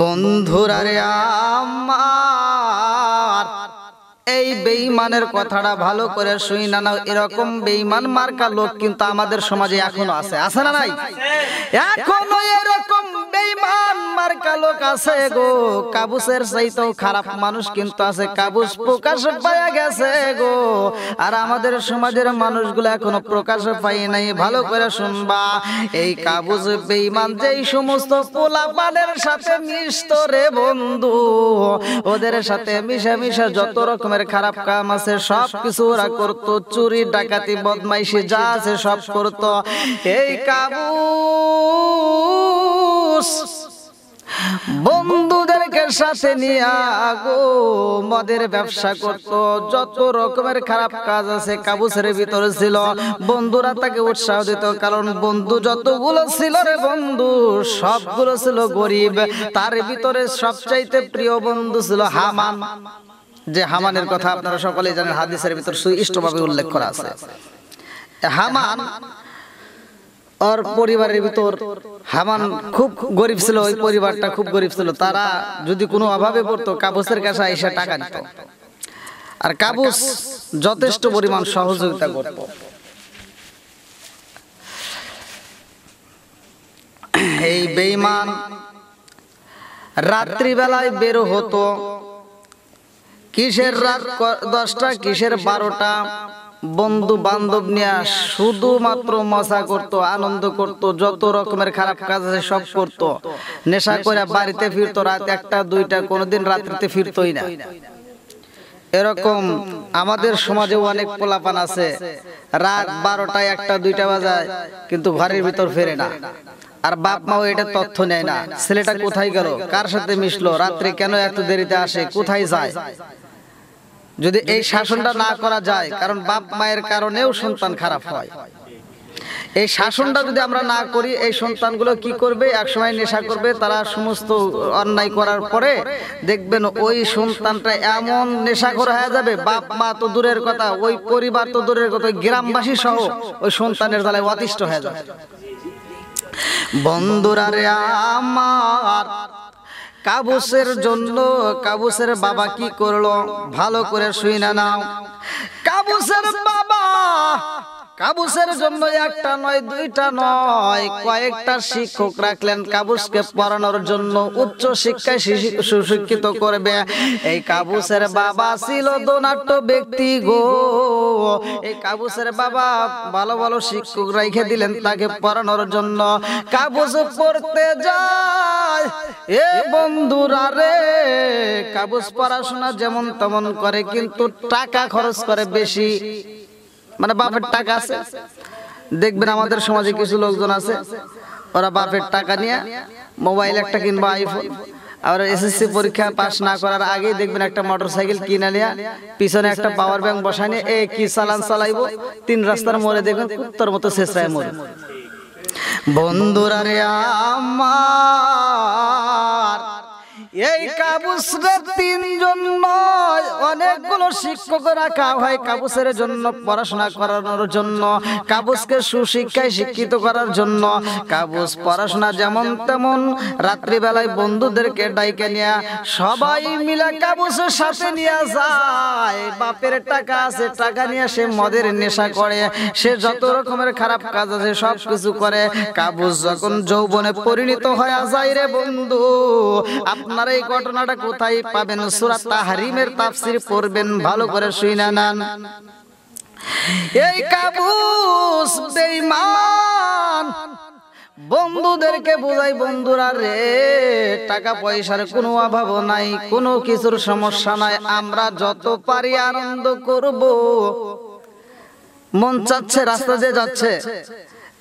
বন্ধুরা রে আমার এই বেঈমানের কথাটা ভালো করে শুই না এরকম বেঈমান মার্কা লোক কিন্তু আমাদের সমাজে এখনো আছে আছে না নাই এখনো এরকম মার্কার কালো কাছে গো কাবুসের চাইতেও খারাপ মানুষ কিন্তু আছে কাবুস প্রকাশ পায়া গেছে গো আর আমাদের সমাজের মানুষগুলো এখনো প্রকাশ পাই নাই ভালো করে শুনবা এই কাবুস বেইমান যে সমস্ত পোলা পানের সাথে মিশত রে বন্ধু ওদের সাথে মিশা মিশা যত রকমের খারাপ কাম আছে সব কিছু ওরা করতো চুরি ডাকাতি বদমাইশি যা আছে সব করতো এই কাবুস বন্ধুদেরকে সাথে নিয়ে আগো মদের ব্যবসা করত যত রকমের খারাপ কাজ আছে কাবুসের ভিতরে ছিল বন্ধুরা তাকে উৎসাহ দিত কারণ বন্ধু যতগুলো ছিল রে বন্ধু সবগুলো ছিল গরিব তার ভিতরে সবচাইতে প্রিয় বন্ধু ছিল হামান যে হামানের কথা আপনারা সকলেই জানেন হাদিসের ভিতর সুস্পষ্টভাবে উল্লেখ করা আছে হামান ওর পরিবারের ভিতর হামান খুব গরিব ছিল ওই পরিবারটা খুব গরিব ছিল তারা যদি কোনো অভাবে পড়তো কাবুসের কাছে এসে টাকা দিত আর কাবুস যথেষ্ট পরিমাণ সহযোগিতা করত এই বেইমান রাত্রিবেলায় বেরো হতো কিসের রাত দশটা কিসের বারোটা বন্ধু বান্ধব নিয়ে শুধুমাত্র মজা করত আনন্দ করত যত রকমের খারাপ কাজ আছে সব করত নেশা করে বাড়িতে ফিরতো রাত একটা দুইটা কোনোদিন রাত্রিতে ফিরতই না এরকম আমাদের সমাজে অনেক পোলাপান আছে রাত বারোটায় একটা দুইটা বাজায় কিন্তু ঘরের ভিতর ফেরে না আর বাপ মাও এটা তথ্য নেয় না ছেলেটা কোথায় গেল কার সাথে মিশলো রাত্রে কেন এত দেরিতে আসে কোথায় যায় যদি এই শাসনটা না করা যায় কারণ বাপ মায়ের কারণেও সন্তান খারাপ হয় এই শাসনটা যদি আমরা না করি এই সন্তানগুলো কি করবে একসময় নেশা করবে তারা সমস্ত অন্যায় করার পরে দেখবেন ওই সন্তানটা এমন নেশাখোর হয়ে যাবে বাপ মা তো দূরের কথা ওই পরিবার তো দূরের কথা গ্রামবাসী সহ ওই সন্তানের দ্বারা অতিষ্ঠ হয়ে যাবে বন্ধুরা রে আমার কাবুসের জন্য কাবুসের বাবা কি করলো ভালো করে শুই না নাও কাবুসের বাবা কাবুসের জন্য একটা নয় দুইটা নয় কয়েকটা শিক্ষক রাখলেন কাবুসকে পড়ানোর জন্য উচ্চ শিক্ষায় সুশিক্ষিত করবে এই কাবুসের বাবা ছিল দোনাট্য ব্যক্তি গো এই কাবুসের বাবা ভালো ভালো শিক্ষক রেখে দিলেন তাকে পড়ানোর জন্য কাবুস পড়তে যায় এ বন্ধুরা রে কাবুস পড়াশোনা যেমন তেমন করে কিন্তু টাকা খরচ করে বেশি মানে বাপের টাকা আছে দেখবেন আমাদের সমাজে কিছু লোকজন আছে ওরা বাপের টাকা নিয়ে মোবাইল একটা কিনবো আইফোন আর এসএসসি পরীক্ষা পাশ না করার আগেই দেখবেন একটা মোটর সাইকেল কিনে নিয়ে পিছনে একটা পাওয়ার ব্যাংক বসায় নিয়ে এ কি চালান চালাইবো তিন রাস্তার মোড়ে দেখবেন তোর মতো শেষরায় মোড়ে বন্ধুরা রে আমার এই কাবুস তিনজন মা অনেকগুলো শিক্ষকরা রাখা হয় কাবুসের জন্য পড়াশোনা করানোর জন্য কাবুসকে সুশিক্ষায় শিক্ষিত করার জন্য কাবুস পড়াশোনা যেমন তেমন রাত্রিবেলায় বন্ধুদেরকে ডাইকে নিয়ে সবাই মিলে কাবুসের সাথে নিয়ে যায় বাপের টাকা আছে টাকা নিয়ে সে মদের নেশা করে সে যত রকমের খারাপ কাজ আছে সব কিছু করে কাবুস যখন যৌবনে পরিণত হয়ে যায় রে বন্ধু আপনার এই ঘটনাটা কোথায় পাবেন সুরাত তাহরিমের তাফসির করবেন ভালো করে শুই নান এই কাবুস বেঈমান বন্ধুদেরকে বোঝাই বন্ধুরা রে টাকা পয়সার কোনো অভাব নাই কোনো কিছুর সমস্যা নাই আমরা যত পারি আনন্দ করব মন চাচ্ছে রাস্তা যে যাচ্ছে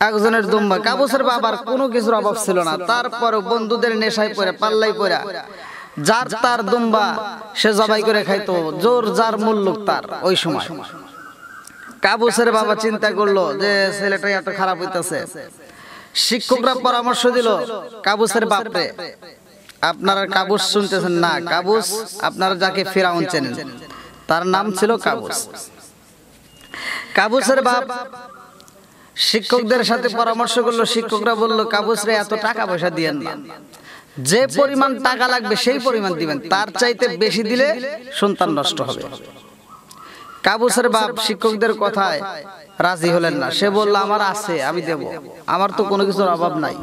একজনের দুম্বা কাবুসের বাবার কোনো কিছুর অভাব ছিল না তারপর বন্ধুদের নেশায় পরে পাল্লাই পড়া যার তার দুম্বা সে জবাই করে খাইতো জোর যার মূল্য তার ওই সময় কাবুসের বাবা চিন্তা করলো যে ছেলেটা এত খারাপ হইতেছে শিক্ষকরা পরামর্শ দিল কাবুসের বাপরে আপনারা কাবুস শুনতেছেন না কাবুস আপনারা যাকে ফেরাউন চেনেন তার নাম ছিল কাবুস কাবুসের বাপ শিক্ষকদের সাথে পরামর্শ করলো শিক্ষকরা বললো কাবুসরে এত টাকা পয়সা দিয়েন না যে পরিমাণ টাকা লাগবে সেই পরিমাণ দিবেন তার চাইতে বেশি দিলে সন্তান নষ্ট হবে কাবুসের বাপ শিক্ষকদের কথায় রাজি হলেন না সে বলল আমার আছে আমি দেব আমার তো কোনো কিছুর অভাব নাই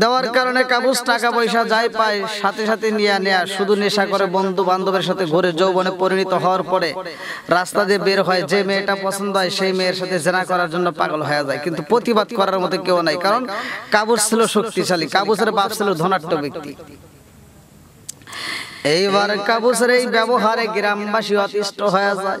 দেওয়ার কারণে কাবুজ টাকা পয়সা যাই পায় সাথে সাথে নিয়ে নেয়া শুধু নেশা করে বন্ধু বান্ধবের সাথে ঘুরে যৌবনে পরিণত হওয়ার পরে রাস্তা দিয়ে বের হয় যে মেয়েটা পছন্দ হয় সেই মেয়ের সাথে জেনা করার জন্য পাগল হয়ে যায় কিন্তু প্রতিবাদ করার মতো কেউ নাই কারণ কাবুজ ছিল শক্তিশালী কাবুজের বাপ ছিল ধনাট্য ব্যক্তি এইবার কাবুজের এই ব্যবহারে গ্রামবাসী অতিষ্ঠ হয়ে যায়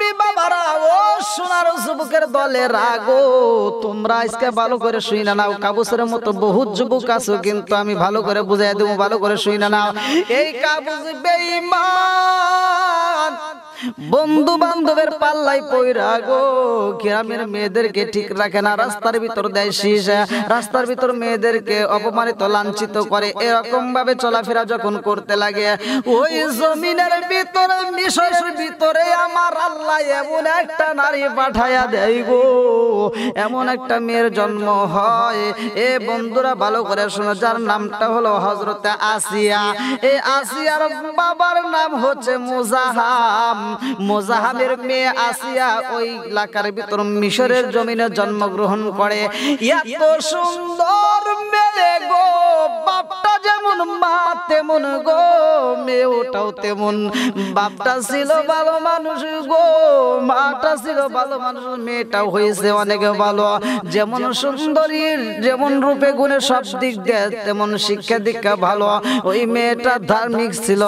আমি ভালো করে বুঝাই দেবো ভালো করে শুই না নাও এই কাবুজ বেঈমান বন্ধু বান্ধবের পাল্লাই পয়রা গো গ্রামের মেয়েদেরকে ঠিক রাখে না রাস্তার ভিতর দেয় শীষ রাস্তার ভিতর মেয়েদেরকে অপমানিত লাঞ্ছিত করে এরকম ভাবে চলাফেরা যখন করতে লাগে ওই জমিনের ভিতরে মিশরের ভিতরে আমার আল্লাহ এমন একটা নারী পাঠাইয়া দেয় গো এমন একটা মেয়ের জন্ম হয় এ বন্ধুরা ভালো করে শোনো যার নামটা হলো হজরতে আসিয়া এই আসিয়ার বাবার নাম হচ্ছে মুজাহাম মুজাহামের মেয়ে আসিয়া ওই এলাকার ভিতর মিশরের জমিনে জন্মগ্রহণ করে এত সুন্দর মেয়ে গো বাপটা যেমন মা তেমন গো মেয়েটাও তেমন বাপটা ছিল ভালো মানুষ গো মাটা ছিল ভালো মানুষ মেয়েটাও হয়েছে অনেক ভালো যেমন সুন্দরী যেমন রূপে গুণে সব দিক দেয় তেমন শিক্ষা দীক্ষা ভালো ওই মেয়েটা ধার্মিক ছিল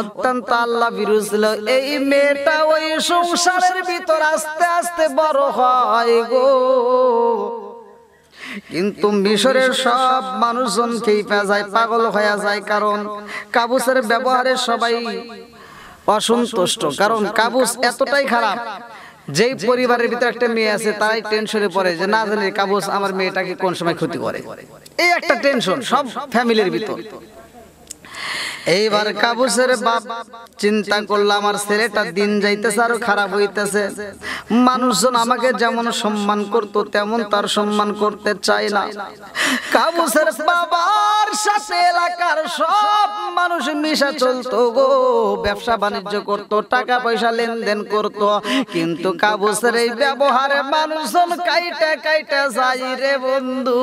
অত্যন্ত আল্লাহ বিরু ছিল এই মেয়েটা ওই সংসারের ভিতর আস্তে আস্তে বড় হয় গো কিন্তু মিশরের সব মানুষজন খেয়ে যায় পাগল হয়ে যায় কারণ কাবুসের ব্যবহারে সবাই অসন্তুষ্ট কারণ কাবুস এতটাই খারাপ যেই পরিবারের ভিতরে একটা মেয়ে আছে তারাই টেনশনে পড়ে যে না জানি কাবুস আমার মেয়েটাকে কোন সময় ক্ষতি করে এই একটা টেনশন সব ফ্যামিলির ভিতর এইবার কাবুসের বাপ চিন্তা করলো আমার ছেলেটা দিন যাইতেছে আরো খারাপ হইতেছে মানুষজন আমাকে যেমন সম্মান করত তেমন তার সম্মান করতে চাই না কাবুসের বাবার সাথে এলাকার সব মানুষ মিশা চলতো গো ব্যবসা বাণিজ্য করত টাকা পয়সা লেনদেন করত কিন্তু কাবুসের এই ব্যবহারে মানুষজন কাইটা কাইটা যাই রে বন্ধু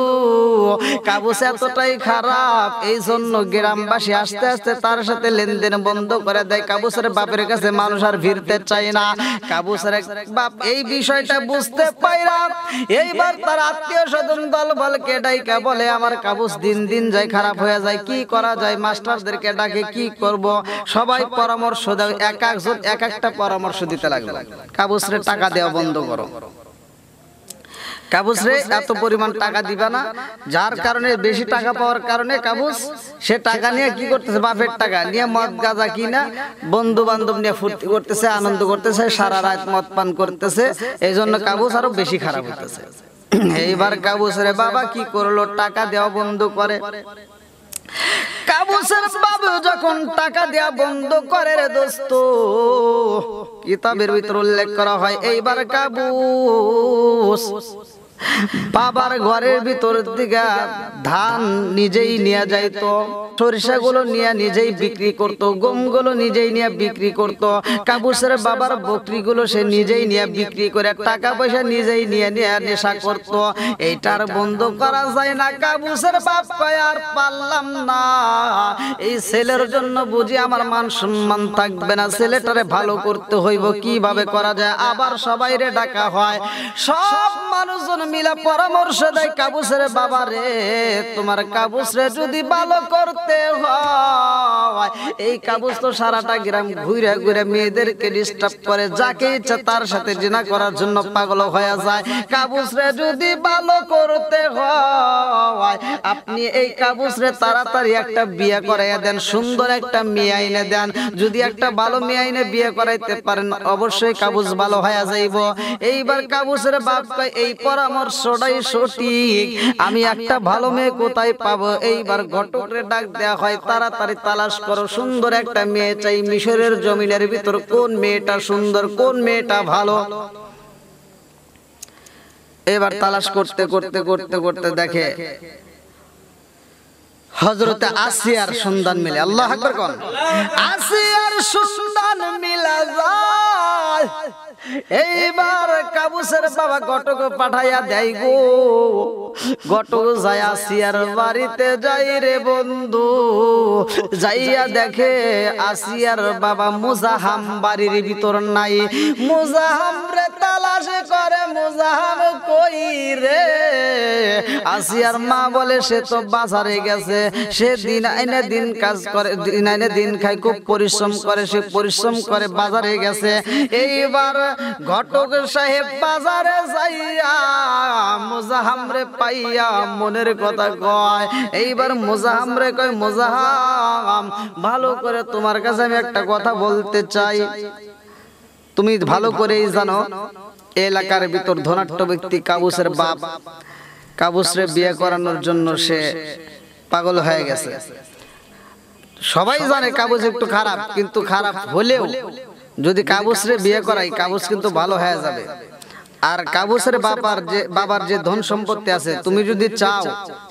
কাবুস এতটাই খারাপ এই জন্য গ্রামবাসী আস্তে আস্তে তার সাথে লেনদেন বন্ধ করে দেয় কাবুসের বাপের কাছে মানুষ আর ফিরতে চায় না কাবুসের বাপ এই বিষয়টা বুঝতে পাইরা এইবার তার আত্মীয় স্বজন দল বলকে ডাইকা বলে আমার কাবুস দিন দিন যায় খারাপ হয়ে যায় কি করা যায় মাস্টারদেরকে ডাকে কি করব সবাই পরামর্শ দেয় এক একজন এক একটা পরামর্শ দিতে লাগলো কাবুসরে টাকা দেওয়া বন্ধ করো কাবুজ রে এত পরিমাণ টাকা দিবা না যার কারণে বেশি টাকা পাওয়ার কারণে কাবুজ সে টাকা নিয়ে কি করতেছে বাপের টাকা নিয়ে মদ গাঁজা কিনা বন্ধু বান্ধব নিয়ে ফুর্তি করতেছে আনন্দ করতেছে সারা রাত মদ পান করতেছে এই জন্য কাবুজ আরো বেশি খারাপ হতেছে এইবার কাবুজ রে বাবা কি করলো টাকা দেওয়া বন্ধ করে কাবুসের বাবু যখন টাকা দেয়া বন্ধ করে রে দোস্ত কিতাবের ভিতর উল্লেখ করা হয় এইবার কাবুস বাবার ঘরের ভিতর দিকে ধান নিজেই নিয়ে যাইত নিয়ে নিজেই বিক্রি নিজেই নিয়ে বিক্রি বাবার সে নিজেই নিয়ে বিক্রি করে টাকা পয়সা নিজেই নিয়ে নিয়ে নেশা করত এইটার বন্ধ করা যায় না বাপ আর পারলাম না এই ছেলের জন্য বুঝি আমার মান সম্মান থাকবে না ছেলেটারে ভালো করতে হইব কিভাবে করা যায় আবার রে ডাকা হয় সব মানুষজন মিলা পরামর্শ দেয় কাবুসের বাবা রে তোমার কাবুসরে যদি ভালো করতে হয় এই কাবুস তো সারাটা গ্রাম ঘুরে ঘুরে মেয়েদেরকে ডিস্টার্ব করে যাকে ইচ্ছা তার সাথে জিনা করার জন্য পাগল হয়ে যায় কাবুসরে যদি ভালো করতে হয় আপনি এই কাবুসরে তাড়াতাড়ি একটা বিয়ে করাইয়া দেন সুন্দর একটা মেয়ে আইনে দেন যদি একটা ভালো মেয়ে আইনে বিয়ে করাইতে পারেন অবশ্যই কাবুস ভালো হয়ে যাইব এইবার কাবুসের বাপ এই পরাম পরামর্শটাই সঠিক আমি একটা ভালো মেয়ে কোথায় পাবো এইবার ঘটকরে ডাক দেয়া হয় তাড়াতাড়ি তালাশ করো সুন্দর একটা মেয়ে চাই মিশরের জমিনের ভিতর কোন মেয়েটা সুন্দর কোন মেয়েটা ভালো এবার তালাশ করতে করতে করতে করতে দেখে হজরতে আসিয়ার সন্ধান মিলে আল্লাহ আসিয়ার সন্ধান মিলা যায় এইবার কাবুসের বাবা ঘটক পাঠাইয়া দেয় গো ঘটক যায়া সিয়ার বাড়িতে যাই রে বন্ধু যাইয়া দেখে আসিয়ার বাবা মুজাহাম বাড়ির ভিতর নাই মুজাহাম রে তালাশ করে মুজাহাম কই রে আসিয়ার মা বলে সে তো বাজারে গেছে সে দিন আইনে দিন কাজ করে দিন আইনে দিন খায় খুব পরিশ্রম করে সে পরিশ্রম করে বাজারে গেছে এইবার ঘটক সাহেব বাজারে যাইয়া পাইয়া মনের কথা কয় এইবার কয় ভালো করে তোমার কাছে আমি একটা কথা বলতে চাই তুমি ভালো করেই জানো এলাকার ভিতর ধনাট্য ব্যক্তি কাবুসের বাপ কাবুসরে বিয়ে করানোর জন্য সে পাগল হয়ে গেছে সবাই জানে কাবুস একটু খারাপ কিন্তু খারাপ হলেও যদি কাবুসরে বিয়ে করাই কাবুস কিন্তু ভালো হয়ে যাবে আর কাবুসের বাবার যে বাবার যে ধন সম্পত্তি আছে তুমি যদি চাও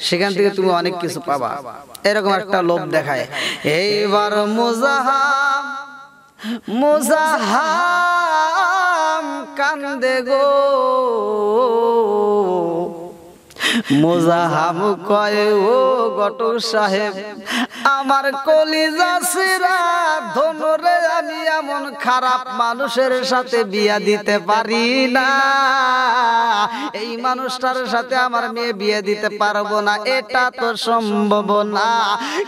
সেখান থেকে তুমি অনেক কিছু পাবা এরকম একটা লোভ দেখায় এইবার মোজাহা মোজাহাম কান্দে গো মোজাহাব কয়ে ও গটক সাহেব আমার কলিজা সিরা আমি এমন খারাপ মানুষের সাথে বিয়া দিতে পারি না এই মানুষটার সাথে আমার মেয়ে বিয়ে দিতে পারবো না এটা তো সম্ভব না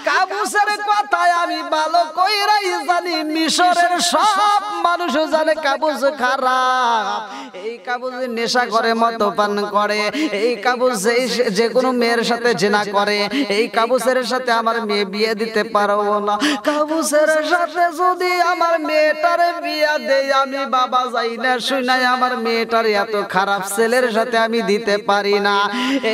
কাবুসের কথায় আমি ভালো কইরাই জানি মিশরের সব মানুষ জানে কাবুস খারাপ এই কাবুস নেশা করে মত পান করে এই কাবুস এই যে কোনো মেয়ের সাথে জেনা করে এই কাবুসের সাথে আমার মেয়ে বিয়ে দিতে পারবো না কাবুসের সাথে যদি আমার মেয়েটার বিয়া দেই আমি বাবা যাই না শুনাই আমার মেয়েটার এত খারাপ ছেলের সাথে আমি দিতে পারি না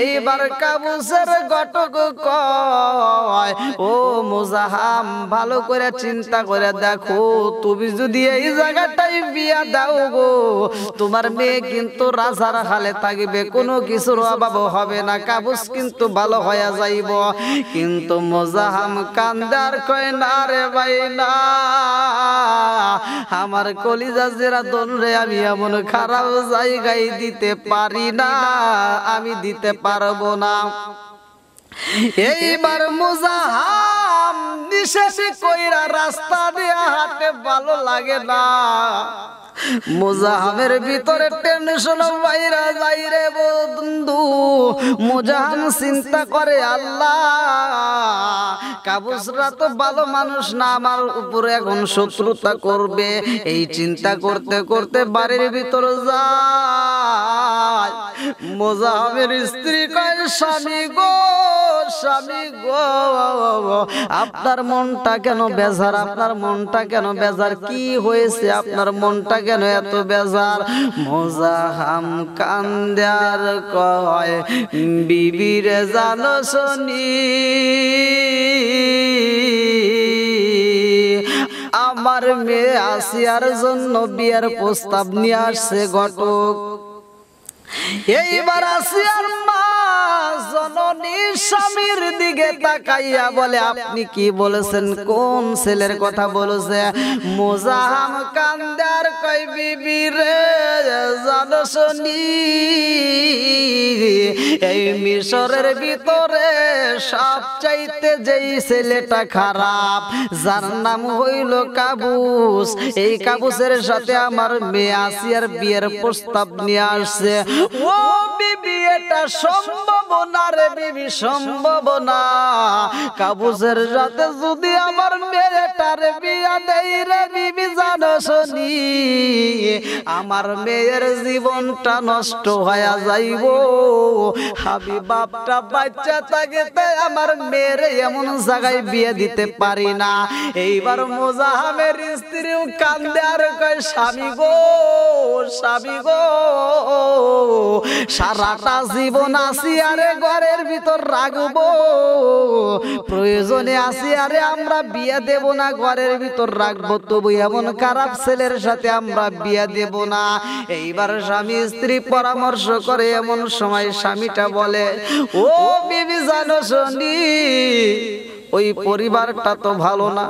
এইবার কাবুসের ঘটক কয় ও মুজাহাম ভালো করে চিন্তা করে দেখো তুমি যদি এই জায়গাটাই বিয়া দাও গো তোমার মেয়ে কিন্তু রাজার হালে থাকবে কোনো কিছুর অভাব হবে না কাবুস কিন্তু ভালো হয়ে যাইব কিন্তু মোজাহাম কান্দার কয় না রে ভাই না আমার কলিজা জেরা রে আমি এমন খারাপ জায়গায় দিতে পারি না আমি দিতে পারবো না এইবার মোজাহাম নিশেষে কইরা রাস্তা দিয়ে হাতে ভালো লাগে না মুজাহাবের ভিতরে টেনশন বাইরা যাই বন্ধু মুজাহাব চিন্তা করে আল্লাহ কাবুসরা তো ভালো মানুষ না আমার উপরে এখন শত্রুতা করবে এই চিন্তা করতে করতে বাড়ির ভিতর যায় মোজাহাবের স্ত্রী কয় স্বামী গো স্বামী গো আপনার মনটা কেন বেজার আপনার মনটা কেন বেজার কি হয়েছে আপনার মনটা কেন এত বেজার মজা হাম কান্দার কয় বিবির জানো শনি আমার মেয়ে আসিয়ার জন্য বিয়ার প্রস্তাব নিয়ে আসছে ঘটক এইবার আসিয়ার মা জননী স্বামীর দিকে তাকাইয়া বলে আপনি কি বলেছেন কোন ছেলের কথা বলেছে মোজাহাম কান্দার কই বিবি রে জনশনি এই মিশরের ভিতরে সব চাইতে যেই ছেলেটা খারাপ যার নাম হইল কাবুস এই কাবুসের সাথে আমার মেয়ে আসিয়ার বিয়ের প্রস্তাব নিয়ে আসছে ও বিবি এটা সম্ভব না রে বিবি সম্ভব না কাবুজের রাতে যদি আমার মেয়েটার বিয়া দেই রে বিবি জানো শুনি আমার মেয়ের জীবনটা নষ্ট হয়ে যাইব হাবি বাপটা বাচ্চা তাকে আমার মেয়ের এমন জায়গায় বিয়ে দিতে পারি না এইবার মোজাহামের স্ত্রী কান্দে আর কয় স্বামী গো স্বামী গো সারাটা জীবন আসি আরে ঘরের ভিতর রাখব প্রয়োজনে আসি আরে আমরা বিয়া দেব না ঘরের ভিতর রাখবো তবু এমন খারাপ ছেলের সাথে আমরা বিয়া দেব না এইবার স্বামী স্ত্রী পরামর্শ করে এমন সময় স্বামীটা বলে ও বিবি জানো শনি ওই পরিবারটা তো ভালো না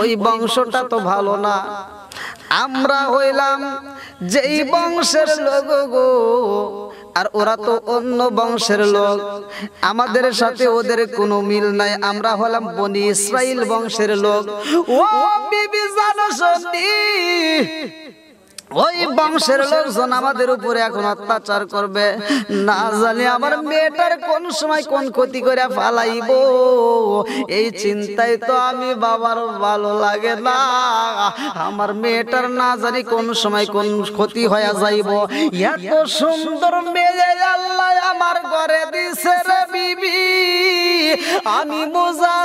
ওই বংশটা তো ভালো না আমরা হইলাম যেই বংশের লোক গো আর ওরা তো অন্য বংশের লোক আমাদের সাথে ওদের কোনো মিল নাই আমরা হলাম বনি ইসরাইল বংশের লোক ও বিবি জানো ওই বংশের লোকজন আমাদের উপরে এখন অত্যাচার করবে না জানি আমার মেয়েটার কোন সময় কোন ক্ষতি করে ফালাইব এই চিন্তায় তো আমি বাবার ভালো লাগে না আমার মেয়েটার না জানি কোন সময় কোন ক্ষতি হয়ে যাইব এত সুন্দর মেয়ে আল্লাহ আমার ঘরে দিছে রে বিবি আমি মোজা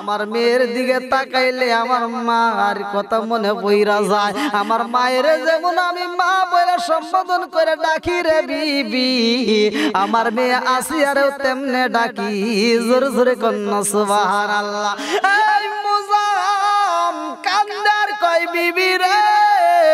আমার মেয়ের দিকে তাকাইলে আমার মা আর কথা মনে বইরা যায় আমার মায়ের যেমন আমি মা বলে সম্বোধন করে ডাকি রে বিবি আমার মেয়ে আসি আর তেমনে ডাকি জোর জোরে কন্য সুবাহ আল্লাহ কান্দার কয় বিবি রে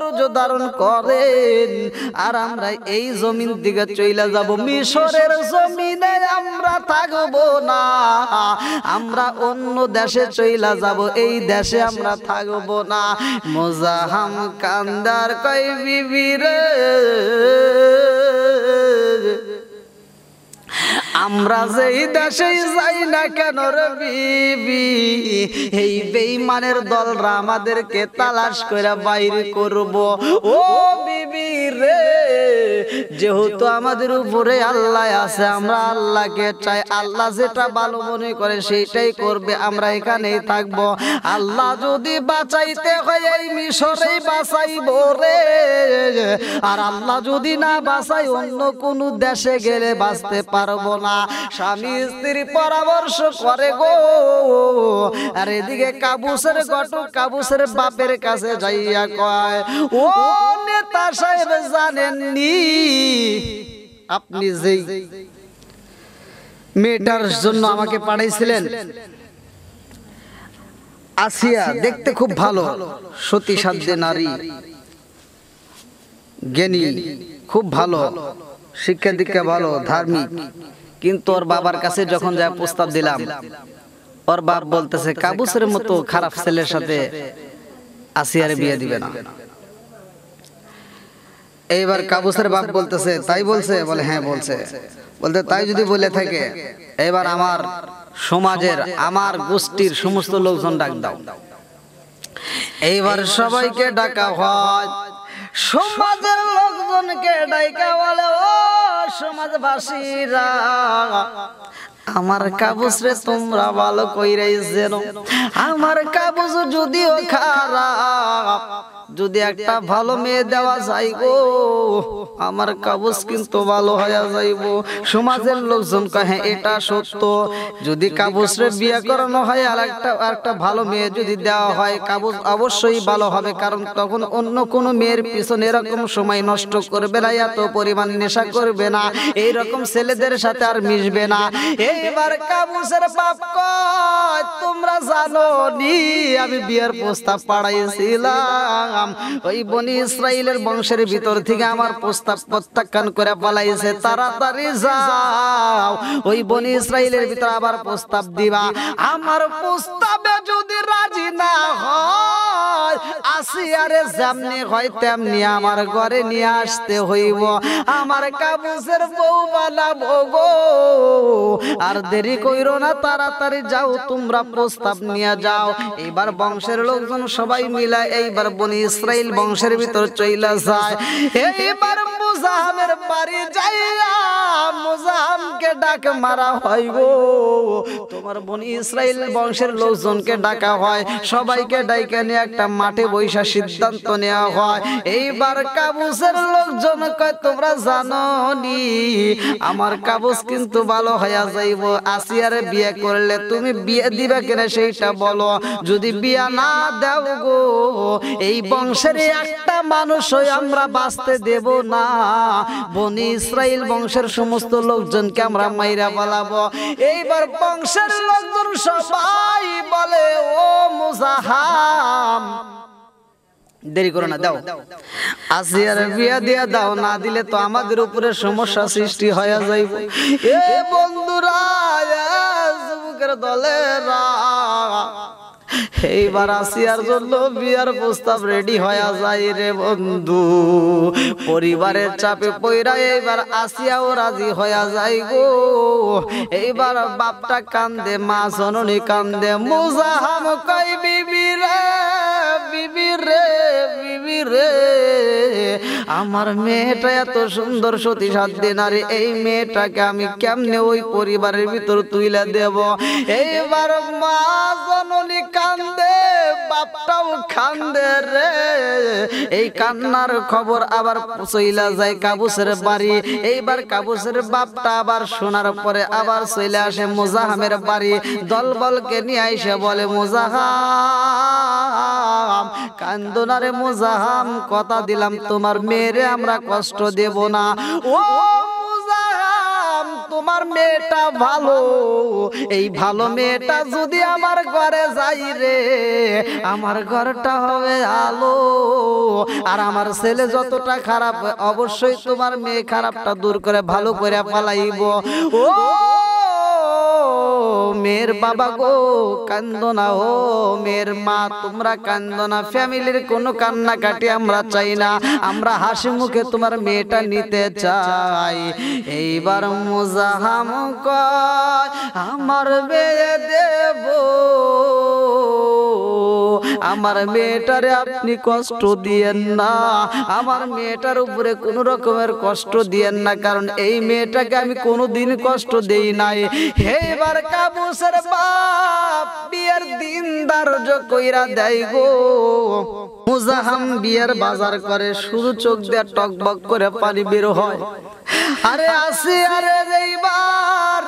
ধৈর্য ধারণ করেন আর আমরা এই জমিন দিকে চইলা যাব মিশরের জমিনে আমরা থাকব না আমরা অন্য দেশে চইলা যাব এই দেশে আমরা থাকব না মোজাহাম কান্দার কই বিবি রে আমরা যেই দেশে যাই না কেন বিবি এই বেইমানের দলরা আমাদেরকে তালাশ করে বাইর করব ও বিবি রে যেহেতু আমাদের উপরে আল্লাহ আছে আমরা আল্লাহকে চাই আল্লাহ যেটা ভালো মনে করে সেটাই করবে আমরা এখানেই থাকব আল্লাহ যদি বাঁচাইতে হয় এই মিশরেই বাঁচাইব রে আর আল্লাহ যদি না বাঁচাই অন্য কোনো দেশে গেলে বাঁচতে পারবো না স্বামী স্ত্রী পরামর্শ করে গো আর এদিকে কাবুসের ঘটক কাবুসের বাপের কাছে যাইয়া কয় ও নেতা সাহেব জানেননি আপনি যেই মেয়েটার জন্য আমাকে পাঠাইছিলেন আসিয়া দেখতে খুব ভালো সতী সাধ্য নারী জ্ঞানী খুব ভালো শিক্ষা দীক্ষা ভালো ধার্মিক কিন্তু ওর বাবার কাছে যখন যা প্রস্তাব দিলাম ওর বাপ বলতেছে কাবুসের মতো খারাপ ছেলের সাথে আসিয়ারে বিয়ে দিবে না এইবার কাবুসের বাপ বলতেছে তাই বলছে বলে হ্যাঁ, হ্যাঁ বলছে বলতে তাই যদি বলে থাকে এবার আমার সমাজের আমার গোষ্ঠীর সমস্ত লোকজন ডাক দাও এইবার সবাইকে ডাকা হয় সমাজের লোকজনকে ডাইকা বলে ও সমাজবাসীরা আমার কাবুস রে তোমরা ভালো কইরাই যেন আমার কাবুস যদিও খারাপ যদি একটা ভালো মেয়ে দেওয়া যায় গো আমার কাগজ কিন্তু ভালো হয়ে যাইব সমাজের লোকজন কাহে এটা সত্য যদি কাগজরে বিয়ে করানো হয় আর একটা একটা ভালো মেয়ে যদি দেওয়া হয় কাগজ অবশ্যই ভালো হবে কারণ তখন অন্য কোন মেয়ের পিছনে এরকম সময় নষ্ট করবে না এত পরিমাণ নেশা করবে না এই রকম ছেলেদের সাথে আর মিশবে না এইবার কাবুসের বাপ কয় তোমরা জানো নি আমি বিয়ের প্রস্তাব পাড়াইছিলাম ওই বনি ইসরায়েলের বংশের ভিতর থেকে আমার প্রস্তাব প্রত্যাখ্যান করে পালাইছে তাড়াতাড়ি যাও ওই বনি ইসরায়েলের ভিতর আবার প্রস্তাব দিবা আমার প্রস্তাবে যদি রাজি না হয় হয় যেমনি হয় তেমনি আমার ঘরে নিয়ে আসতে হইব আমার কাবুসের আর দেরি না তাড়াতাড়ি যাও তোমরা প্রস্তাব নিয়ে যাও এবার বংশের লোকজন সবাই মিলা এইবার বনি ইসরাইল বংশের ভিতর চইলা যায় এইবার মুজাহামের বাড়ি যাইয়া মুজাহামকে ডাক মারা হইব গো তোমার বনি ইসরাইল বংশের লোকজনকে ডাকা হয় সবাইকে ডাইকে নিয়ে একটা মাঠে বৈশা সিদ্ধান্ত নেওয়া হয় এইবার কাবুসের লোকজন কয় তোমরা জানো নি আমার কাবুস কিন্তু ভালো হইয়া যাইব আসিয়ারে বিয়ে করলে তুমি বিয়ে দিবে কিনা সেইটা বলো যদি বিয়া না দাও গো এই বংশের একটা মানুষ আমরা বাঁচতে দেব না বনি ইসরাইল বংশের সমস্ত লোকজনকে আমরা মাইরা বলাবো এইবার বংশের লোকজন সবাই বলে ও মুজাহাম দেরি করো না দাও আসিয়ার বিয়া দিয়া দাও না দিলে তো আমাদের উপরে সমস্যা সৃষ্টি হয়ে যাইব এ বন্ধুরা দলে এইবার আসিয়ার জন্য বিয়ার প্রস্তাব রেডি হয়ে যায় রে বন্ধু পরিবারের চাপে পইরা এইবার আসিয়াও রাজি হয়ে যায় গো এইবার বাপটা কান্দে মা জননী কান্দে মুজাহাম কই বিবিরা बीबी रे बीबी रे আমার মেয়েটা এত সুন্দর সতী সাধ্যে নারে এই মেয়েটাকে আমি কেমনে ওই পরিবারের ভিতর তুইলে দেব এইবার মা জননী কান্দে বাপটাও কান্দে রে এই কান্নার খবর আবার চইলা যায় কাবুসের বাড়ি এইবার কাবুসের বাপটা আবার শোনার পরে আবার চলে আসে মোজাহামের বাড়ি দলবলকে নিয়ে আইসে বলে মোজাহাম কান্দনারে মোজাহাম কথা দিলাম তোমার মেয়েরে আমরা কষ্ট দেব না ও তোমার মেয়েটা ভালো এই ভালো মেয়েটা যদি আমার ঘরে যাই রে আমার ঘরটা হবে আলো আর আমার ছেলে যতটা খারাপ অবশ্যই তোমার মেয়ে খারাপটা দূর করে ভালো করে পালাইব ও মেয়ের বাবা গো কান্দো না ও মেয়ের মা তোমরা কান্দো না ফ্যামিলির কোনো কান্নাকাটি আমরা চাই না আমরা হাসি মুখে তোমার মেয়েটা নিতে চাই এইবার মোজাহাম আমার মেয়ে দেব আমার মেয়েটারে আপনি কষ্ট দিয়েন না আমার মেয়েটার উপরে কোনো রকমের কষ্ট দিয়েন না কারণ এই মেয়েটাকে আমি কোনো দিন কষ্ট দেই নাই এইবার কাবুসের বাপ বিয়ের দিন দার্য কইরা দেয় গো মুজাহাম বিয়ের বাজার করে শুধু চোখ দিয়ে টকবক করে পানি বের হয় আরে আসি আরে এইবার